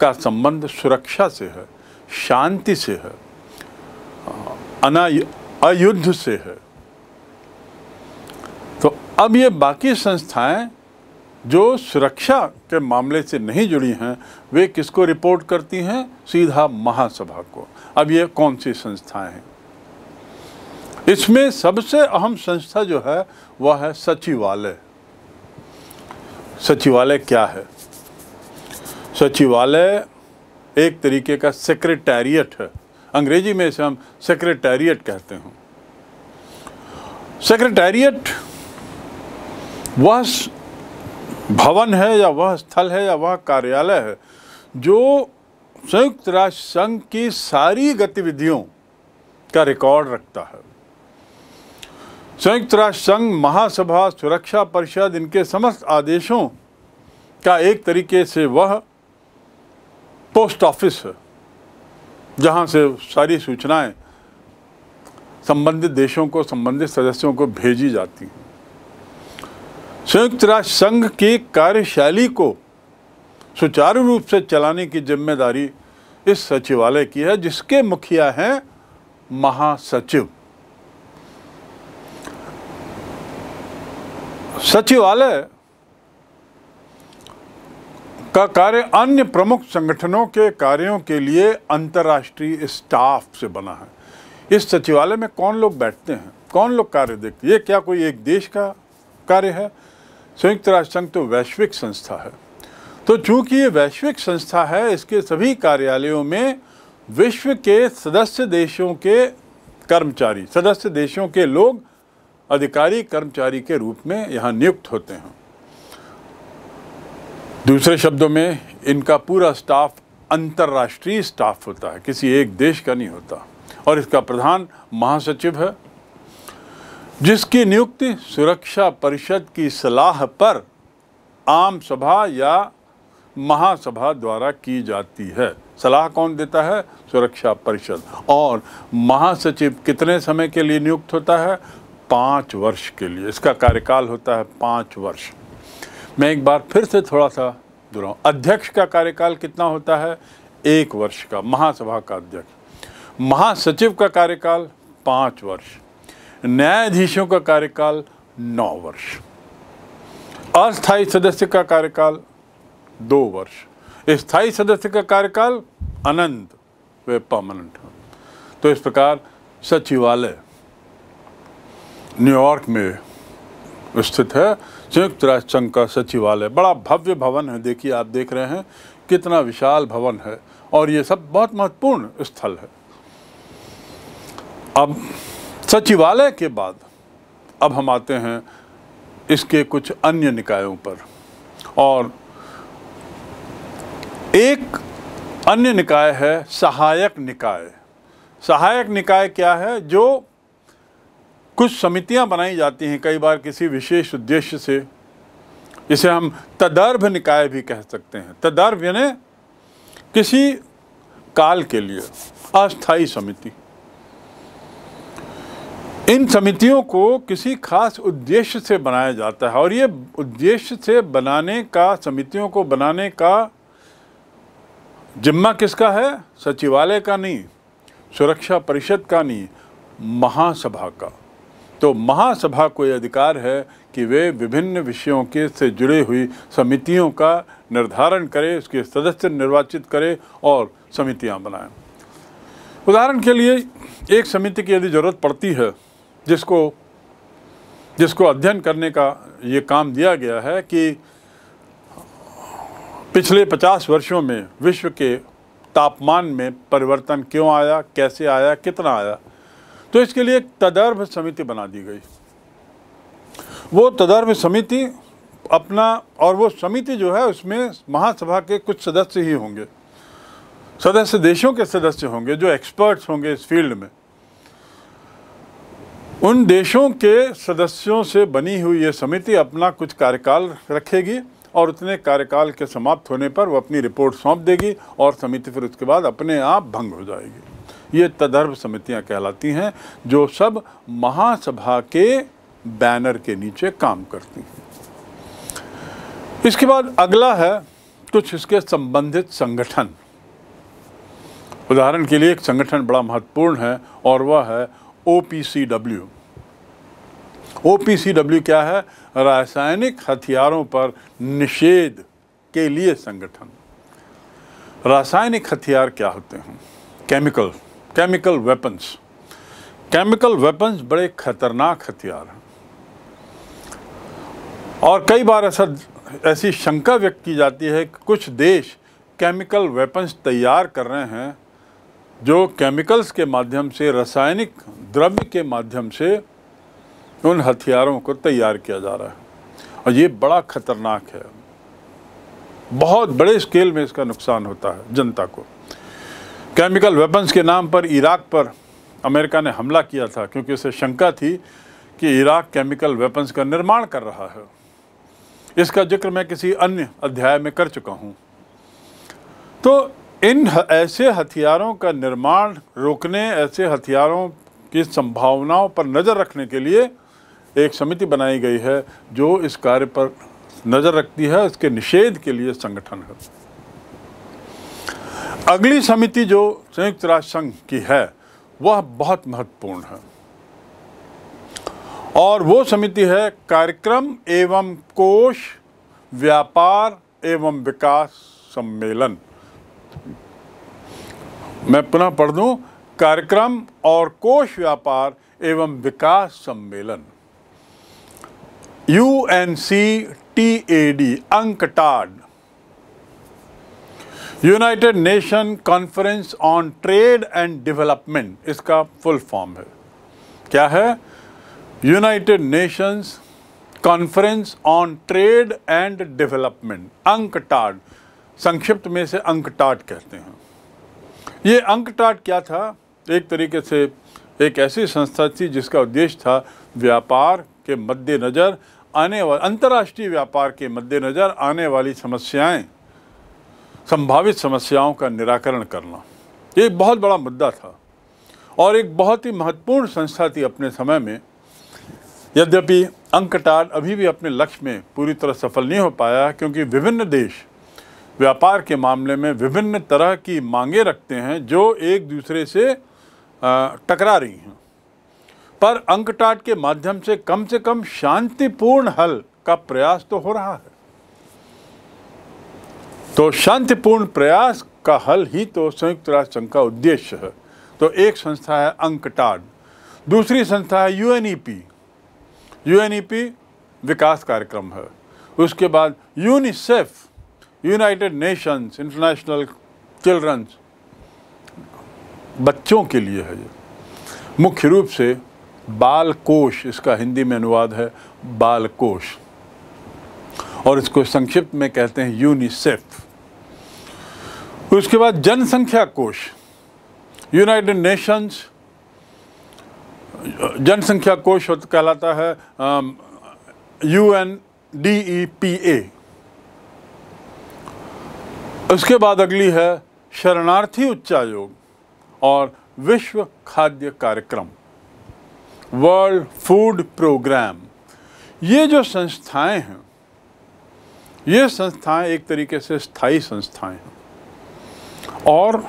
का संबंध सुरक्षा से है शांति से है अना अयुद्ध से है तो अब ये बाकी संस्थाएं जो सुरक्षा के मामले से नहीं जुड़ी हैं वे किसको रिपोर्ट करती हैं सीधा महासभा को अब ये कौन सी संस्थाएं हैं इसमें सबसे अहम संस्था जो है वह है सचिवालय सचिवालय क्या है सचिवालय एक तरीके का सेक्रेटेरिएट है अंग्रेजी में इसे हम सेक्रेटेरिएट कहते हैं सेक्रेटेरिएट वह भवन है या वह स्थल है या वह कार्यालय है जो संयुक्त राष्ट्र संघ की सारी गतिविधियों का रिकॉर्ड रखता है संयुक्त राष्ट्र संघ महासभा सुरक्षा परिषद इनके समस्त आदेशों का एक तरीके से वह पोस्ट ऑफिस जहां जहाँ से सारी सूचनाएं संबंधित देशों को संबंधित सदस्यों को भेजी जाती हैं संयुक्त राष्ट्र संघ की कार्यशैली को सुचारू रूप से चलाने की जिम्मेदारी इस सचिवालय की है जिसके मुखिया हैं महासचिव सचिवालय का कार्य अन्य प्रमुख संगठनों के कार्यों के लिए अंतर्राष्ट्रीय स्टाफ से बना है इस सचिवालय में कौन लोग बैठते हैं कौन लोग कार्य देखते हैं ये क्या कोई एक देश का कार्य है संयुक्त राष्ट्र संघ तो वैश्विक संस्था है तो चूंकि ये वैश्विक संस्था है इसके सभी कार्यालयों में विश्व के सदस्य देशों के कर्मचारी सदस्य देशों के लोग अधिकारी कर्मचारी के रूप में यहाँ नियुक्त होते हैं दूसरे शब्दों में इनका पूरा स्टाफ अंतर्राष्ट्रीय स्टाफ होता है किसी एक देश का नहीं होता और इसका प्रधान महासचिव है जिसकी नियुक्ति सुरक्षा परिषद की सलाह पर आम सभा या महासभा द्वारा की जाती है सलाह कौन देता है सुरक्षा परिषद और महासचिव कितने समय के लिए नियुक्त होता है पाँच वर्ष के लिए इसका कार्यकाल होता है पाँच वर्ष मैं एक बार फिर से थोड़ा सा दोहरा अध्यक्ष का कार्यकाल कितना होता है एक वर्ष का महासभा का अध्यक्ष महासचिव का कार्यकाल पाँच वर्ष न्यायाधीशों का कार्यकाल नौ वर्ष अस्थायी सदस्य का कार्यकाल दो वर्ष स्थायी सदस्य का कार्यकाल अनंत वे परमानेंट तो इस प्रकार सचिवालय न्यूयॉर्क में स्थित है संयुक्त राष्ट्र संघ का सचिवालय बड़ा भव्य भवन है देखिए आप देख रहे हैं कितना विशाल भवन है और ये सब बहुत महत्वपूर्ण स्थल है अब सचिवालय के बाद अब हम आते हैं इसके कुछ अन्य निकायों पर और एक अन्य निकाय है सहायक निकाय सहायक निकाय क्या है जो कुछ समितियां बनाई जाती हैं कई बार किसी विशेष उद्देश्य से जिसे हम तदर्भ निकाय भी कह सकते हैं तदर्भ यानी किसी काल के लिए अस्थाई समिति इन समितियों को किसी खास उद्देश्य से बनाया जाता है और ये उद्देश्य से बनाने का समितियों को बनाने का जिम्मा किसका है सचिवालय का नहीं सुरक्षा परिषद का नहीं महासभा का तो महासभा को यह अधिकार है कि वे विभिन्न विषयों के से जुड़ी हुई समितियों का निर्धारण करें उसके सदस्य निर्वाचित करें और समितियां बनाएं उदाहरण के लिए एक समिति की यदि ज़रूरत पड़ती है जिसको जिसको अध्ययन करने का ये काम दिया गया है कि पिछले 50 वर्षों में विश्व के तापमान में परिवर्तन क्यों आया कैसे आया कितना आया तो इसके लिए एक तदर्भ समिति बना दी गई वो तदर्भ समिति अपना और वो समिति जो है उसमें महासभा के कुछ सदस्य ही होंगे सदस्य देशों के सदस्य होंगे जो एक्सपर्ट्स होंगे इस फील्ड में उन देशों के सदस्यों से बनी हुई ये समिति अपना कुछ कार्यकाल रखेगी और उतने कार्यकाल के समाप्त होने पर वो अपनी रिपोर्ट सौंप देगी और समिति फिर उसके बाद अपने आप भंग हो जाएगी ये तदर्भ समितियां कहलाती हैं जो सब महासभा के बैनर के नीचे काम करती हैं इसके बाद अगला है कुछ इसके संबंधित संगठन उदाहरण के लिए एक संगठन बड़ा महत्वपूर्ण है और वह है O P C W O P C W क्या है रासायनिक हथियारों पर निषेध के लिए संगठन रासायनिक हथियार क्या होते हैं chemical chemical weapons chemical weapons बड़े खतरनाक हथियार हैं और कई बार ऐसा ऐसी शंका व्यक्त की जाती है कि कुछ देश केमिकल वेपन्स तैयार कर रहे हैं जो केमिकल्स के माध्यम से रासायनिक द्रव्य के माध्यम से उन हथियारों को तैयार किया जा रहा है और ये बड़ा खतरनाक है बहुत बड़े स्केल में इसका नुकसान होता है जनता को केमिकल वेपन्स के नाम पर इराक़ पर अमेरिका ने हमला किया था क्योंकि उसे शंका थी कि इराक़ केमिकल वेपन्स का निर्माण कर रहा है इसका जिक्र मैं किसी अन्य अध्याय में कर चुका हूँ तो इन ऐसे हथियारों का निर्माण रोकने ऐसे हथियारों की संभावनाओं पर नज़र रखने के लिए एक समिति बनाई गई है जो इस कार्य पर नज़र रखती है इसके निषेध के लिए संगठन है अगली समिति जो संयुक्त राष्ट्र संघ की है वह बहुत महत्वपूर्ण है और वो समिति है कार्यक्रम एवं कोष व्यापार एवं विकास सम्मेलन मैं पुनः पढ़ दूं कार्यक्रम और कोष व्यापार एवं विकास सम्मेलन U N C T A D UNCTAD United Nation conference on trade and development इसका फुल फॉर्म है क्या है United Nations conference on trade and development टाट संक्षिप्त में से अंक टाट कहते हैं ये अंक टाट क्या था एक तरीके से एक ऐसी संस्था थी जिसका उद्देश्य था व्यापार के मद्देनज़र आने वाले अंतर्राष्ट्रीय व्यापार के मद्देनज़र आने वाली समस्याएं संभावित समस्याओं का निराकरण करना ये एक बहुत बड़ा मुद्दा था और एक बहुत ही महत्वपूर्ण संस्था थी अपने समय में यद्यपि अंकटाल अभी भी अपने लक्ष्य में पूरी तरह सफल नहीं हो पाया क्योंकि विभिन्न देश व्यापार के मामले में विभिन्न तरह की मांगे रखते हैं जो एक दूसरे से टकरा रही हैं पर अंकटाट के माध्यम से कम से कम शांतिपूर्ण हल का प्रयास तो हो रहा है तो शांतिपूर्ण प्रयास का हल ही तो संयुक्त राष्ट्र संघ का उद्देश्य है तो एक संस्था है अंकटाड दूसरी संस्था है यूएनईपी यूएनईपी विकास कार्यक्रम है उसके बाद UNICEF United Nations international children's बच्चों के लिए है ये मुख्य रूप से बाल कोश इसका हिंदी में अनुवाद है बाल कोश और इसको संक्षिप्त में कहते हैं यूनिसेफ उसके बाद जनसंख्या कोष यूनाइटेड नेशंस जनसंख्या कोष कहलाता है U N D E P A उसके बाद अगली है शरणार्थी उच्चायोग और विश्व खाद्य कार्यक्रम वर्ल्ड फूड प्रोग्राम ये जो संस्थाएं हैं ये संस्थाएं एक तरीके से स्थायी संस्थाएं हैं और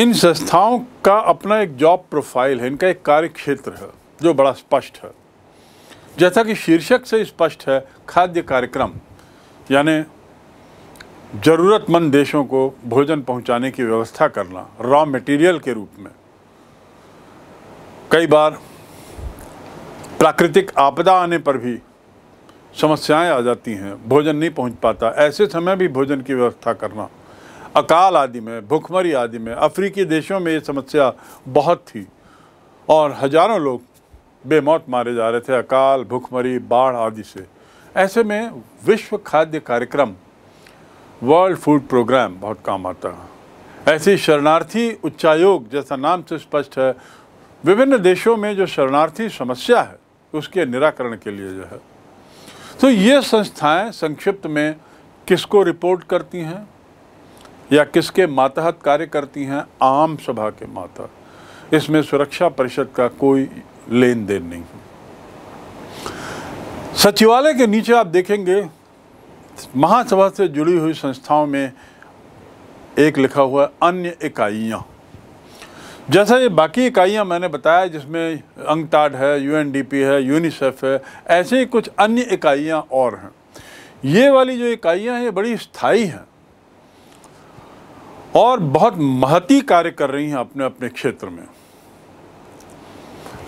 इन संस्थाओं का अपना एक जॉब प्रोफाइल है इनका एक कार्य क्षेत्र है जो बड़ा स्पष्ट है जैसा कि शीर्षक से स्पष्ट है खाद्य कार्यक्रम यानी ज़रूरतमंद देशों को भोजन पहुंचाने की व्यवस्था करना रॉ मटेरियल के रूप में कई बार प्राकृतिक आपदा आने पर भी समस्याएं आ जाती हैं भोजन नहीं पहुंच पाता ऐसे समय भी भोजन की व्यवस्था करना अकाल आदि में भुखमरी आदि में अफ्रीकी देशों में ये समस्या बहुत थी और हजारों लोग बेमौत मारे जा रहे थे अकाल भुखमरी बाढ़ आदि से ऐसे में विश्व खाद्य कार्यक्रम वर्ल्ड फूड प्रोग्राम बहुत काम आता है ऐसी शरणार्थी उच्चायोग जैसा नाम से स्पष्ट है विभिन्न देशों में जो शरणार्थी समस्या है उसके निराकरण के लिए जो है तो ये संस्थाएं संक्षिप्त में किसको रिपोर्ट करती हैं या किसके मातहत कार्य करती हैं आम सभा के मातहत इसमें सुरक्षा परिषद का कोई लेन देन नहीं है सचिवालय के नीचे आप देखेंगे महासभा से जुड़ी हुई संस्थाओं में एक लिखा हुआ अन्य इकाइयाँ जैसा ये बाकी इकाइयाँ मैंने बताया जिसमें अंगताड है यूएनडीपी है यूनिसेफ है ऐसे ही कुछ अन्य इकाइयाँ और हैं ये वाली जो इकाइयाँ हैं ये बड़ी स्थायी हैं और बहुत महती कार्य कर रही हैं अपने अपने क्षेत्र में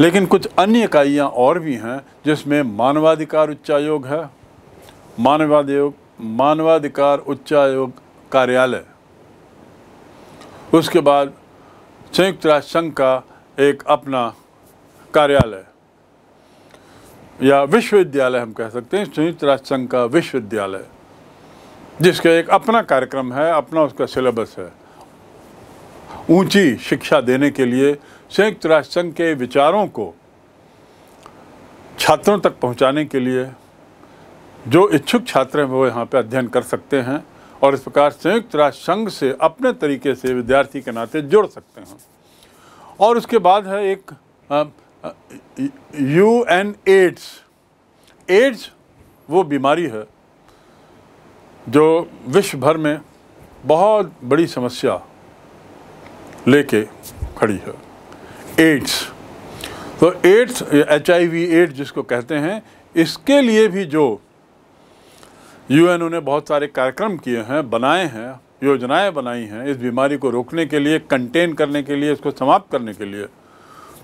लेकिन कुछ अन्य इकाइयाँ और भी हैं जिसमें मानवाधिकार उच्चायोग है मानवाधियोग मानवाधिकार उच्चायोग कार्यालय उसके बाद संयुक्त राष्ट्र संघ का एक अपना कार्यालय या विश्वविद्यालय हम कह सकते हैं संयुक्त राष्ट्र संघ का विश्वविद्यालय जिसका एक अपना कार्यक्रम है अपना उसका सिलेबस है ऊंची शिक्षा देने के लिए संयुक्त राष्ट्र संघ के विचारों को छात्रों तक पहुंचाने के लिए जो इच्छुक छात्र हैं वो यहाँ पे अध्ययन कर सकते हैं और इस प्रकार संयुक्त राष्ट्र संघ से अपने तरीके से विद्यार्थी के नाते जुड़ सकते हैं और उसके बाद है एक यू एन एड्स एड्स वो बीमारी है जो विश्व भर में बहुत बड़ी समस्या लेके खड़ी है एड्स तो AIDS H I V AIDS जिसको कहते हैं इसके लिए भी जो यूएनओ ने बहुत सारे कार्यक्रम किए हैं बनाए हैं योजनाएं बनाई हैं इस बीमारी को रोकने के लिए कंटेन करने के लिए इसको समाप्त करने के लिए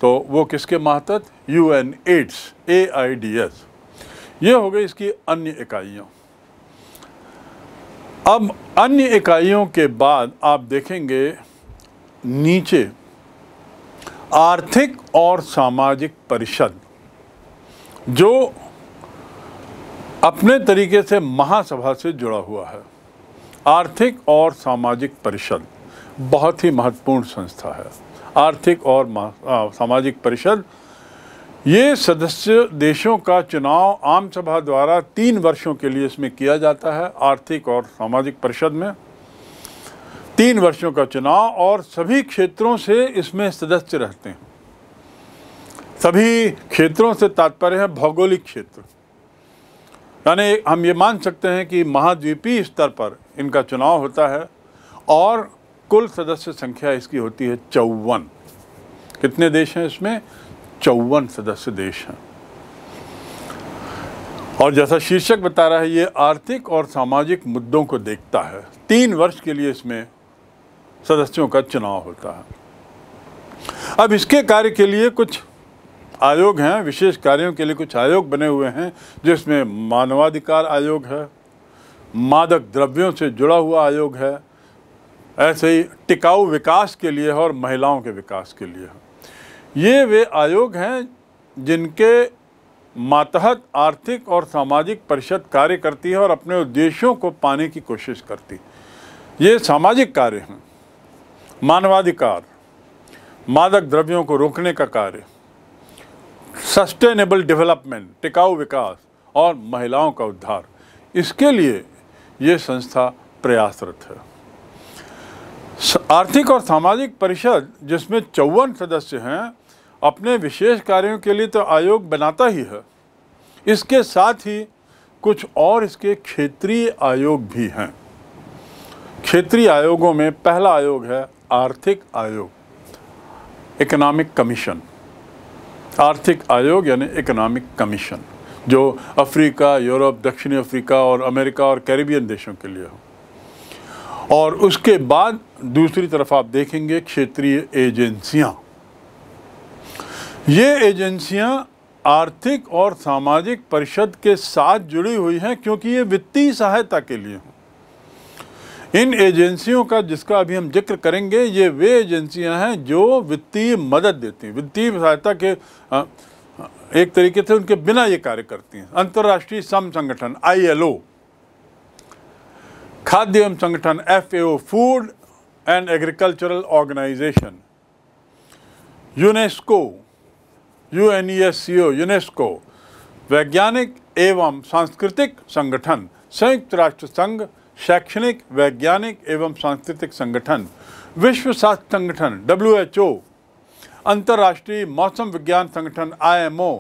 तो वो किसके मातहत U N AIDS A I D S ये हो गई इसकी अन्य इकाइयों अब अन्य इकाइयों के बाद आप देखेंगे नीचे आर्थिक और सामाजिक परिषद जो अपने तरीके से महासभा से जुड़ा हुआ है आर्थिक और सामाजिक परिषद बहुत ही महत्वपूर्ण संस्था है आर्थिक और आ, सामाजिक परिषद ये सदस्य देशों का चुनाव आम सभा द्वारा तीन वर्षों के लिए इसमें किया जाता है आर्थिक और सामाजिक परिषद में तीन वर्षों का चुनाव और सभी क्षेत्रों से इसमें सदस्य रहते हैं सभी क्षेत्रों से तात्पर्य है भौगोलिक क्षेत्र यानी हम ये मान सकते हैं कि महाद्वीपीय स्तर पर इनका चुनाव होता है और कुल सदस्य संख्या इसकी होती है चौवन कितने देश हैं इसमें चौवन सदस्य देश हैं और जैसा शीर्षक बता रहा है ये आर्थिक और सामाजिक मुद्दों को देखता है तीन वर्ष के लिए इसमें सदस्यों का चुनाव होता है अब इसके कार्य के लिए कुछ आयोग हैं विशेष कार्यों के लिए कुछ आयोग बने हुए हैं जिसमें मानवाधिकार आयोग है मादक द्रव्यों से जुड़ा हुआ आयोग है ऐसे ही टिकाऊ विकास के लिए है और महिलाओं के विकास के लिए है ये वे आयोग हैं जिनके मातहत आर्थिक और सामाजिक परिषद कार्य करती है और अपने उद्देश्यों को पाने की कोशिश करती है ये सामाजिक कार्य हैं मानवाधिकार मादक द्रव्यों को रोकने का कार्य सस्टेनेबल डेवलपमेंट टिकाऊ विकास और महिलाओं का उद्धार इसके लिए ये संस्था प्रयासरत है आर्थिक और सामाजिक परिषद जिसमें चौवन सदस्य हैं अपने विशेष कार्यों के लिए तो आयोग बनाता ही है इसके साथ ही कुछ और इसके क्षेत्रीय आयोग भी हैं क्षेत्रीय आयोगों में पहला आयोग है आर्थिक आयोग इकोनॉमिक कमीशन आर्थिक आयोग यानी इकोनॉमिक कमीशन जो अफ्रीका यूरोप दक्षिणी अफ्रीका और अमेरिका और कैरिबियन देशों के लिए हो और उसके बाद दूसरी तरफ आप देखेंगे क्षेत्रीय एजेंसियां ये एजेंसियां आर्थिक और सामाजिक परिषद के साथ जुड़ी हुई हैं क्योंकि ये वित्तीय सहायता के लिए हैं इन एजेंसियों का जिसका अभी हम जिक्र करेंगे ये वे एजेंसियां हैं जो वित्तीय मदद देती हैं वित्तीय सहायता के एक तरीके से उनके बिना ये कार्य करती हैं अंतर्राष्ट्रीय सम संगठन आईएलओ खाद्य एवं संगठन FAO food and agricultural organisation UNESCO U N E S C O UNESCO वैज्ञानिक एवं सांस्कृतिक संगठन संयुक्त राष्ट्र संघ शैक्षणिक वैज्ञानिक एवं सांस्कृतिक संगठन विश्व स्वास्थ्य संगठन डब्ल्यू एच ओ अंतर्राष्ट्रीय मौसम विज्ञान संगठन आई एम ओ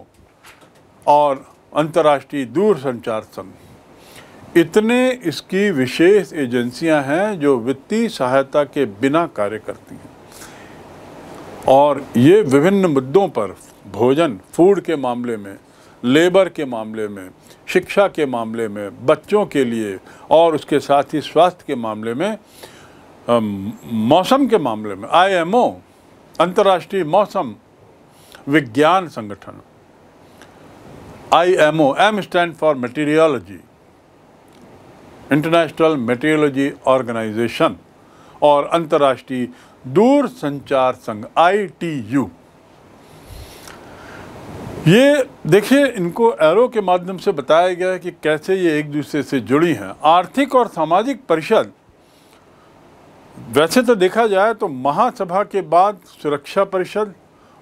और अंतर्राष्ट्रीय दूरसंचार संघ इतने इसकी विशेष एजेंसियां हैं जो वित्तीय सहायता के बिना कार्य करती हैं और ये विभिन्न मुद्दों पर भोजन फूड के मामले में लेबर के मामले में शिक्षा के मामले में बच्चों के लिए और उसके साथ ही स्वास्थ्य के मामले में मौसम के मामले में आईएमओ अंतर्राष्ट्रीय मौसम विज्ञान संगठन IMO M stand for meteorology international meteorology organisation और अंतर्राष्ट्रीय दूर संचार संघ आईटीयू ये देखिए इनको एरो के माध्यम से बताया गया है कि कैसे ये एक दूसरे से जुड़ी हैं आर्थिक और सामाजिक परिषद वैसे तो देखा जाए तो महासभा के बाद सुरक्षा परिषद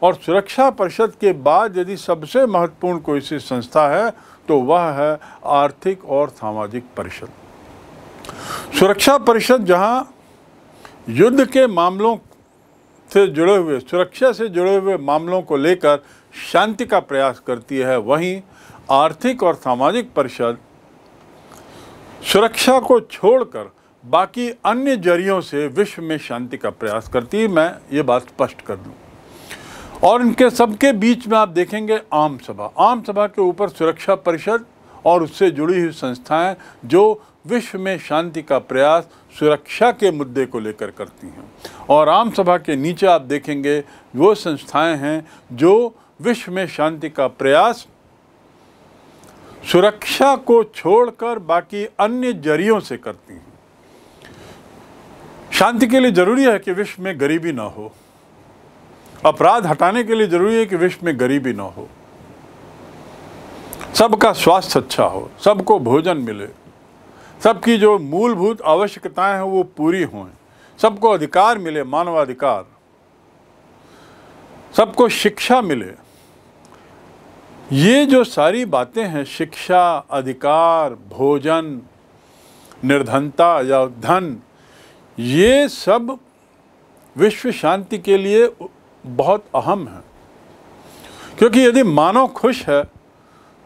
और सुरक्षा परिषद के बाद यदि सबसे महत्वपूर्ण कोई सी संस्था है तो वह है आर्थिक और सामाजिक परिषद सुरक्षा परिषद जहां युद्ध के मामलों से जुड़े हुए सुरक्षा से जुड़े हुए मामलों को लेकर शांति का प्रयास करती है वहीं आर्थिक और सामाजिक परिषद सुरक्षा को छोड़कर बाकी अन्य जरियों से विश्व में शांति का प्रयास करती है मैं ये बात स्पष्ट कर दूं और इनके सबके बीच में आप देखेंगे आम सभा आम सभा के ऊपर सुरक्षा परिषद और उससे जुड़ी हुई संस्थाएं जो विश्व में शांति का प्रयास सुरक्षा के मुद्दे को लेकर करती हैं और आम सभा के नीचे आप देखेंगे वो संस्थाएं हैं जो विश्व में शांति का प्रयास सुरक्षा को छोड़कर बाकी अन्य जरियों से करती हैं शांति के लिए ज़रूरी है कि विश्व में गरीबी ना हो अपराध हटाने के लिए ज़रूरी है कि विश्व में गरीबी ना हो सबका स्वास्थ्य अच्छा हो सबको भोजन मिले सबकी जो मूलभूत आवश्यकताएं हैं वो पूरी हों सबको अधिकार मिले मानवाधिकार सबको शिक्षा मिले ये जो सारी बातें हैं शिक्षा अधिकार भोजन निर्धनता या धन ये सब विश्व शांति के लिए बहुत अहम है क्योंकि यदि मानव खुश है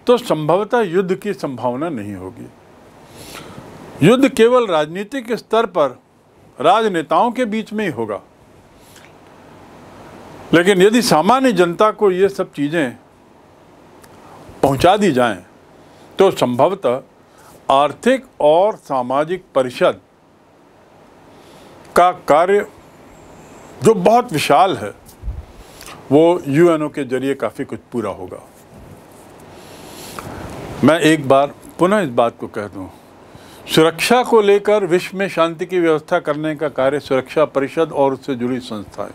तो संभवतः युद्ध की संभावना नहीं होगी युद्ध केवल राजनीतिक स्तर पर राजनेताओं के बीच में ही होगा लेकिन यदि सामान्य जनता को ये सब चीज़ें पहुंचा दी जाएं, तो संभवतः आर्थिक और सामाजिक परिषद का कार्य जो बहुत विशाल है वो यूएनओ के जरिए काफ़ी कुछ पूरा होगा मैं एक बार पुनः इस बात को कह दूं सुरक्षा को लेकर विश्व में शांति की व्यवस्था करने का कार्य सुरक्षा परिषद और उससे जुड़ी संस्थाएं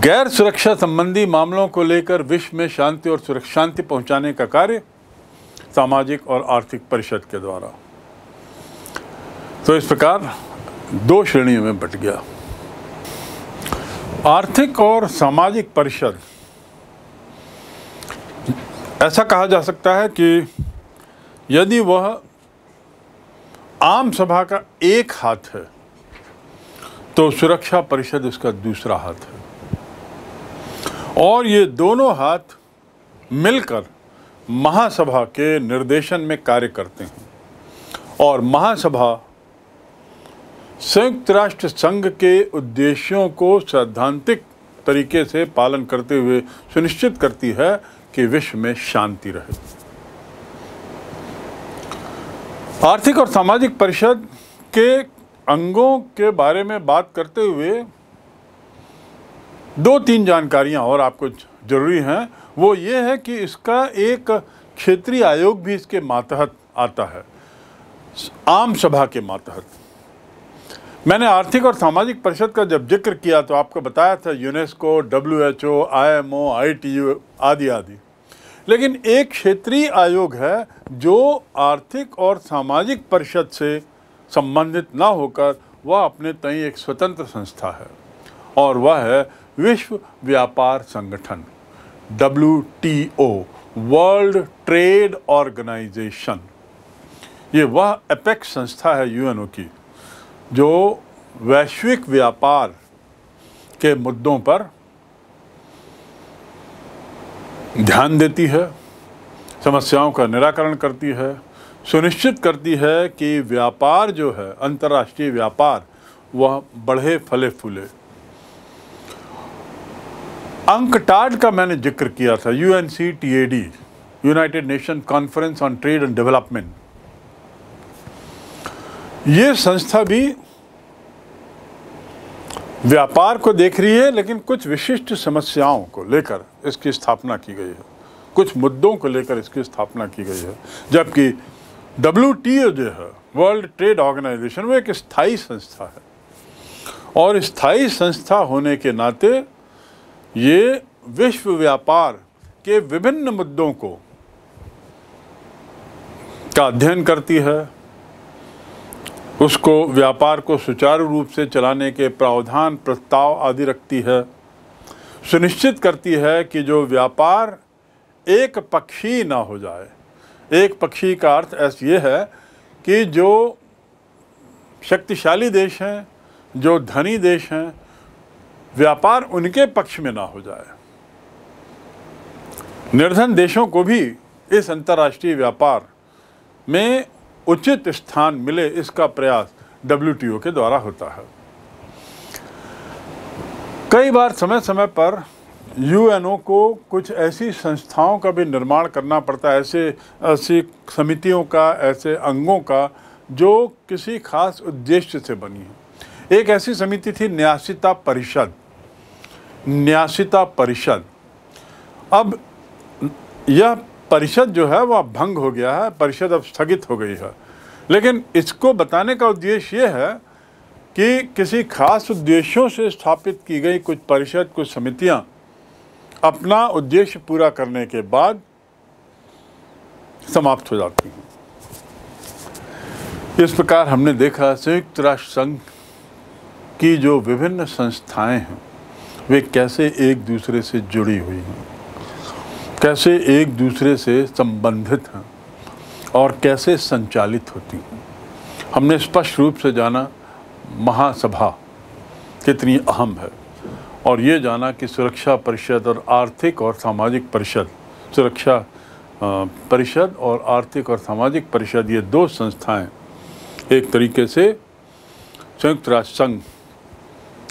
गैर सुरक्षा संबंधी मामलों को लेकर विश्व में शांति और सुरक्षा शांति पहुंचाने का कार्य सामाजिक और आर्थिक परिषद के द्वारा तो इस प्रकार दो श्रेणियों में बट गया आर्थिक और सामाजिक परिषद ऐसा कहा जा सकता है कि यदि वह आम सभा का एक हाथ है तो सुरक्षा परिषद उसका दूसरा हाथ है और ये दोनों हाथ मिलकर महासभा के निर्देशन में कार्य करते हैं और महासभा संयुक्त राष्ट्र संघ के उद्देश्यों को सैद्धांतिक तरीके से पालन करते हुए सुनिश्चित करती है कि विश्व में शांति रहे आर्थिक और सामाजिक परिषद के अंगों के बारे में बात करते हुए दो तीन जानकारियां और आपको ज़रूरी हैं वो ये है कि इसका एक क्षेत्रीय आयोग भी इसके मातहत आता है आम सभा के मातहत मैंने आर्थिक और सामाजिक परिषद का जब जिक्र किया तो आपको बताया था UNESCO W H O I M O I T U आदि आदि लेकिन एक क्षेत्रीय आयोग है जो आर्थिक और सामाजिक परिषद से संबंधित ना होकर वह अपने तय एक स्वतंत्र संस्था है और वह है विश्व व्यापार संगठन W T O world trade organisation ये वह अपेक्स संस्था है यूएनओ की जो वैश्विक व्यापार के मुद्दों पर ध्यान देती है समस्याओं का निराकरण करती है सुनिश्चित करती है कि व्यापार जो है अंतर्राष्ट्रीय व्यापार वह बढ़े फले फूले अंकटाड का मैंने जिक्र किया था U N C T A D United Nation conference on trade and development ये संस्था भी व्यापार को देख रही है लेकिन कुछ विशिष्ट समस्याओं को लेकर इसकी स्थापना की गई है कुछ मुद्दों को लेकर इसकी स्थापना की गई है जबकि डब्ल्यू जो है वर्ल्ड ट्रेड ऑर्गेनाइजेशन वो एक स्थायी संस्था है और स्थायी संस्था होने के नाते ये विश्व व्यापार के विभिन्न मुद्दों को का अध्ययन करती है उसको व्यापार को सुचारू रूप से चलाने के प्रावधान प्रस्ताव आदि रखती है सुनिश्चित करती है कि जो व्यापार एक पक्षी ना हो जाए एक पक्षी का अर्थ ऐसा ये है कि जो शक्तिशाली देश हैं जो धनी देश हैं व्यापार उनके पक्ष में ना हो जाए निर्धन देशों को भी इस अंतर्राष्ट्रीय व्यापार में उचित स्थान मिले इसका प्रयास डब्ल्यू के द्वारा होता है कई बार समय समय पर यूएनओ को कुछ ऐसी संस्थाओं का भी निर्माण करना पड़ता है ऐसे ऐसी समितियों का ऐसे अंगों का जो किसी खास उद्देश्य से बनी है एक ऐसी समिति थी न्यासिता परिषद न्यासिता परिषद अब यह परिषद जो है वह भंग हो गया है परिषद अब स्थगित हो गई है लेकिन इसको बताने का उद्देश्य यह है कि किसी खास उद्देश्यों से स्थापित की गई कुछ परिषद कुछ समितियां अपना उद्देश्य पूरा करने के बाद समाप्त हो जाती हैं इस प्रकार हमने देखा संयुक्त राष्ट्र संघ की जो विभिन्न संस्थाएं हैं वे कैसे एक दूसरे से जुड़ी हुई हैं कैसे एक दूसरे से संबंधित हैं और कैसे संचालित होती हैं हमने स्पष्ट रूप से जाना महासभा कितनी अहम है और ये जाना कि सुरक्षा परिषद और आर्थिक और सामाजिक परिषद सुरक्षा परिषद और आर्थिक और सामाजिक परिषद ये दो संस्थाएं एक तरीके से संयुक्त राष्ट्र संघ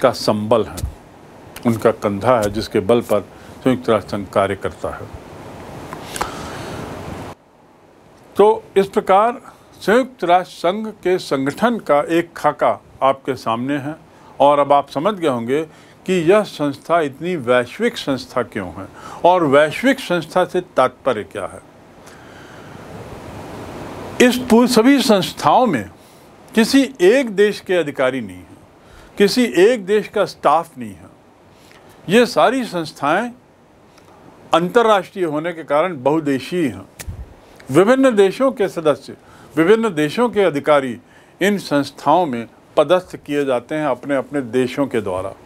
का संबल हैं उनका कंधा है जिसके बल पर संयुक्त राष्ट्र संघ कार्य करता है तो इस प्रकार संयुक्त राष्ट्र संघ के संगठन का एक खाका आपके सामने है और अब आप समझ गए होंगे कि यह संस्था इतनी वैश्विक संस्था क्यों है और वैश्विक संस्था से तात्पर्य क्या है इस पूरी सभी संस्थाओं में किसी एक देश के अधिकारी नहीं है किसी एक देश का स्टाफ नहीं है ये सारी संस्थाएं अंतर्राष्ट्रीय होने के कारण बहुदेशीय हैं विभिन्न देशों के सदस्य विभिन्न देशों के अधिकारी इन संस्थाओं में पदस्थ किए जाते हैं अपने अपने देशों के द्वारा